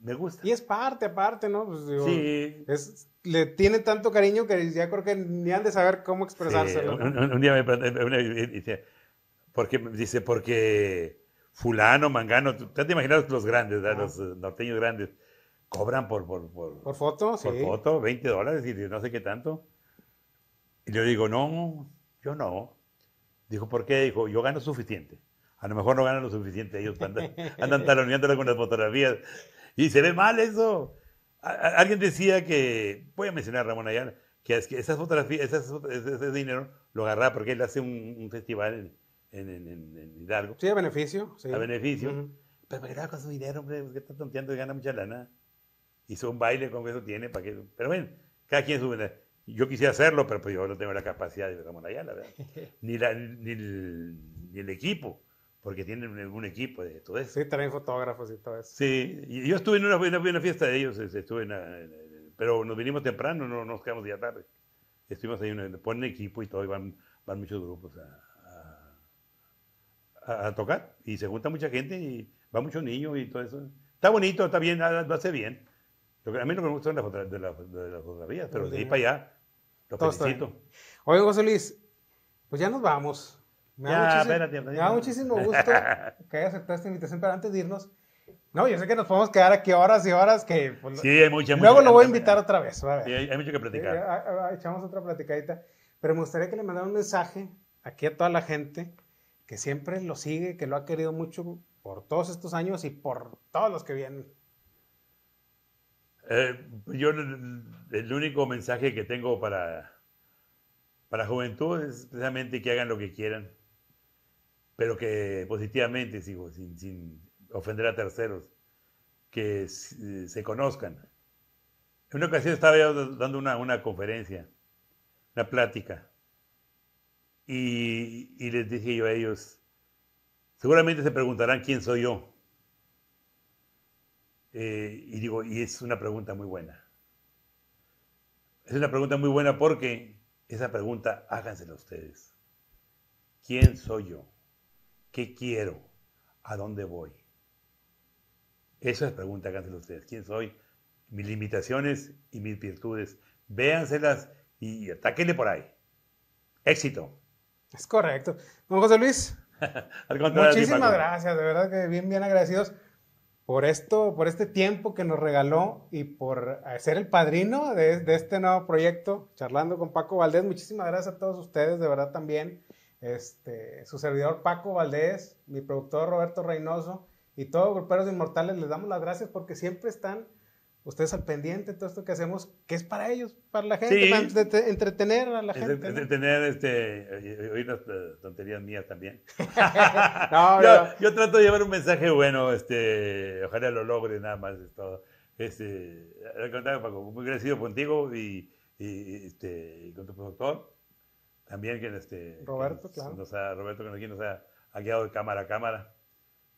me gusta. Y es parte, aparte, ¿no? Pues, sí. Es, le tiene tanto cariño que ya creo que ni han de saber cómo expresárselo. Un, día me preguntó, porque, dice, porque fulano, mangano, te has imaginado los grandes, los eh, norteños grandes, cobran por... Por, por, ¿Por foto, por 20 dólares y no sé qué tanto. Y yo digo, no, yo no. Dijo, ¿por qué? Dijo, yo gano suficiente. A lo mejor no ganan lo suficiente ellos, andan, *laughs* andan taloneándolo con las fotografías. Y se ve mal eso. Alguien decía que, voy a mencionar a Ramón Ayala, que, esas fotografías, ese, dinero lo agarraba porque él hace un, festival en, Hidalgo. Sí, a beneficio. A beneficio. Pero Pero me con su dinero, hombre, pues, qué está tonteando y gana mucha lana. Hizo un baile con eso tiene, para Pero ven, cada quien su Yo quisiera hacerlo, pero pues yo no tengo la capacidad de Ramón Ayala, ¿verdad? *laughs* Ni, ni el equipo porque tienen un equipo de todo eso. Sí, traen fotógrafos y todo eso. Sí, yo estuve en una, buena fiesta de ellos, este, estuve pero nos vinimos temprano, no nos quedamos ya tarde. Estuvimos ahí, ponen equipo y todo, y van, van muchos grupos a, tocar, y se junta mucha gente, y va muchos niños y todo eso. Está bonito, está bien, lo hace bien. a mí no me gustan las, de fotografías, pero de ahí para allá, lo felicito. Oye, José Luis, pues ya nos vamos. Me, ya, da, muchísimo, gusto *laughs* que haya aceptado esta invitación, pero antes de irnos, no, yo sé que nos podemos quedar aquí horas y horas que... Pues, sí, hay mucho. Luego lo voy a invitar otra vez. hay, mucho que platicar. echamos otra platicadita, pero me gustaría que le mandara un mensaje aquí a toda la gente que siempre lo sigue, que lo ha querido mucho por todos estos años y por todos los que vienen. Eh, yo el único mensaje que tengo para, para juventud es precisamente que hagan lo que quieran, pero que positivamente, sin, ofender a terceros, que eh, se, conozcan. En una ocasión estaba yo dando una, conferencia, una plática, y, les dije yo a ellos, seguramente se preguntarán quién soy yo. Eh, y digo, y es una pregunta muy buena. Es una pregunta muy buena porque esa pregunta hágansela ustedes. ¿Quién soy yo? ¿Qué quiero? ¿A dónde voy? Esa es la pregunta que hacen ustedes. ¿Quién soy? Mis limitaciones y mis virtudes. Véanselas y atáquenle por ahí. Éxito. Es correcto. Don José Luis. *laughs* muchísimas gracias, de verdad que bien, bien agradecidos por esto, por este tiempo que nos regaló y por eh, ser el padrino de este nuevo proyecto, charlando con Paco Valdés. Muchísimas gracias a todos ustedes, de verdad también. Este, su servidor Paco Valdés, mi productor Roberto Reynoso y todos Gruperos Inmortales, les damos las gracias porque siempre están ustedes al pendiente de todo esto que hacemos, que es para ellos, para la gente, entretener a la gente. Entretener, este, eh, oír eh, tonterías mías también. *laughs* *laughs* no, yo, trato de llevar un mensaje bueno, este, ojalá lo logre nada más todo. Este, Paco, muy agradecido contigo y, y este, con tu productor también que este Roberto, claro. Nos ha, Roberto que nos ha, quedado de cámara a cámara.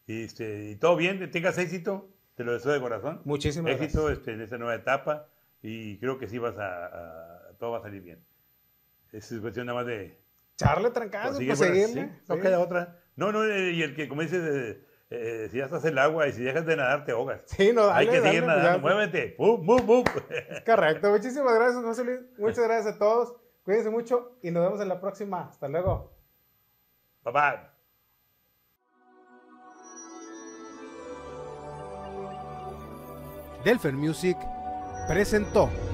Y, este, y todo bien, tengas éxito, te lo deseo de corazón. Muchísimas éxito, gracias. Este, en esta nueva etapa y creo que sí vas a, todo va a salir bien. Es cuestión nada más de charle trancazo, pues, seguirle. no queda otra. No, no, eh, y el que como dices eh, eh, si ya estás en el agua y si dejas de nadar te ahogas. Sí, no, Hay que seguir nadando, pues muévete. Correcto. Muchísimas gracias, José Luis. Muchas *laughs* gracias a todos. Cuídense mucho y nos vemos en la próxima. Hasta luego. Bye bye. Delfer Music presentó.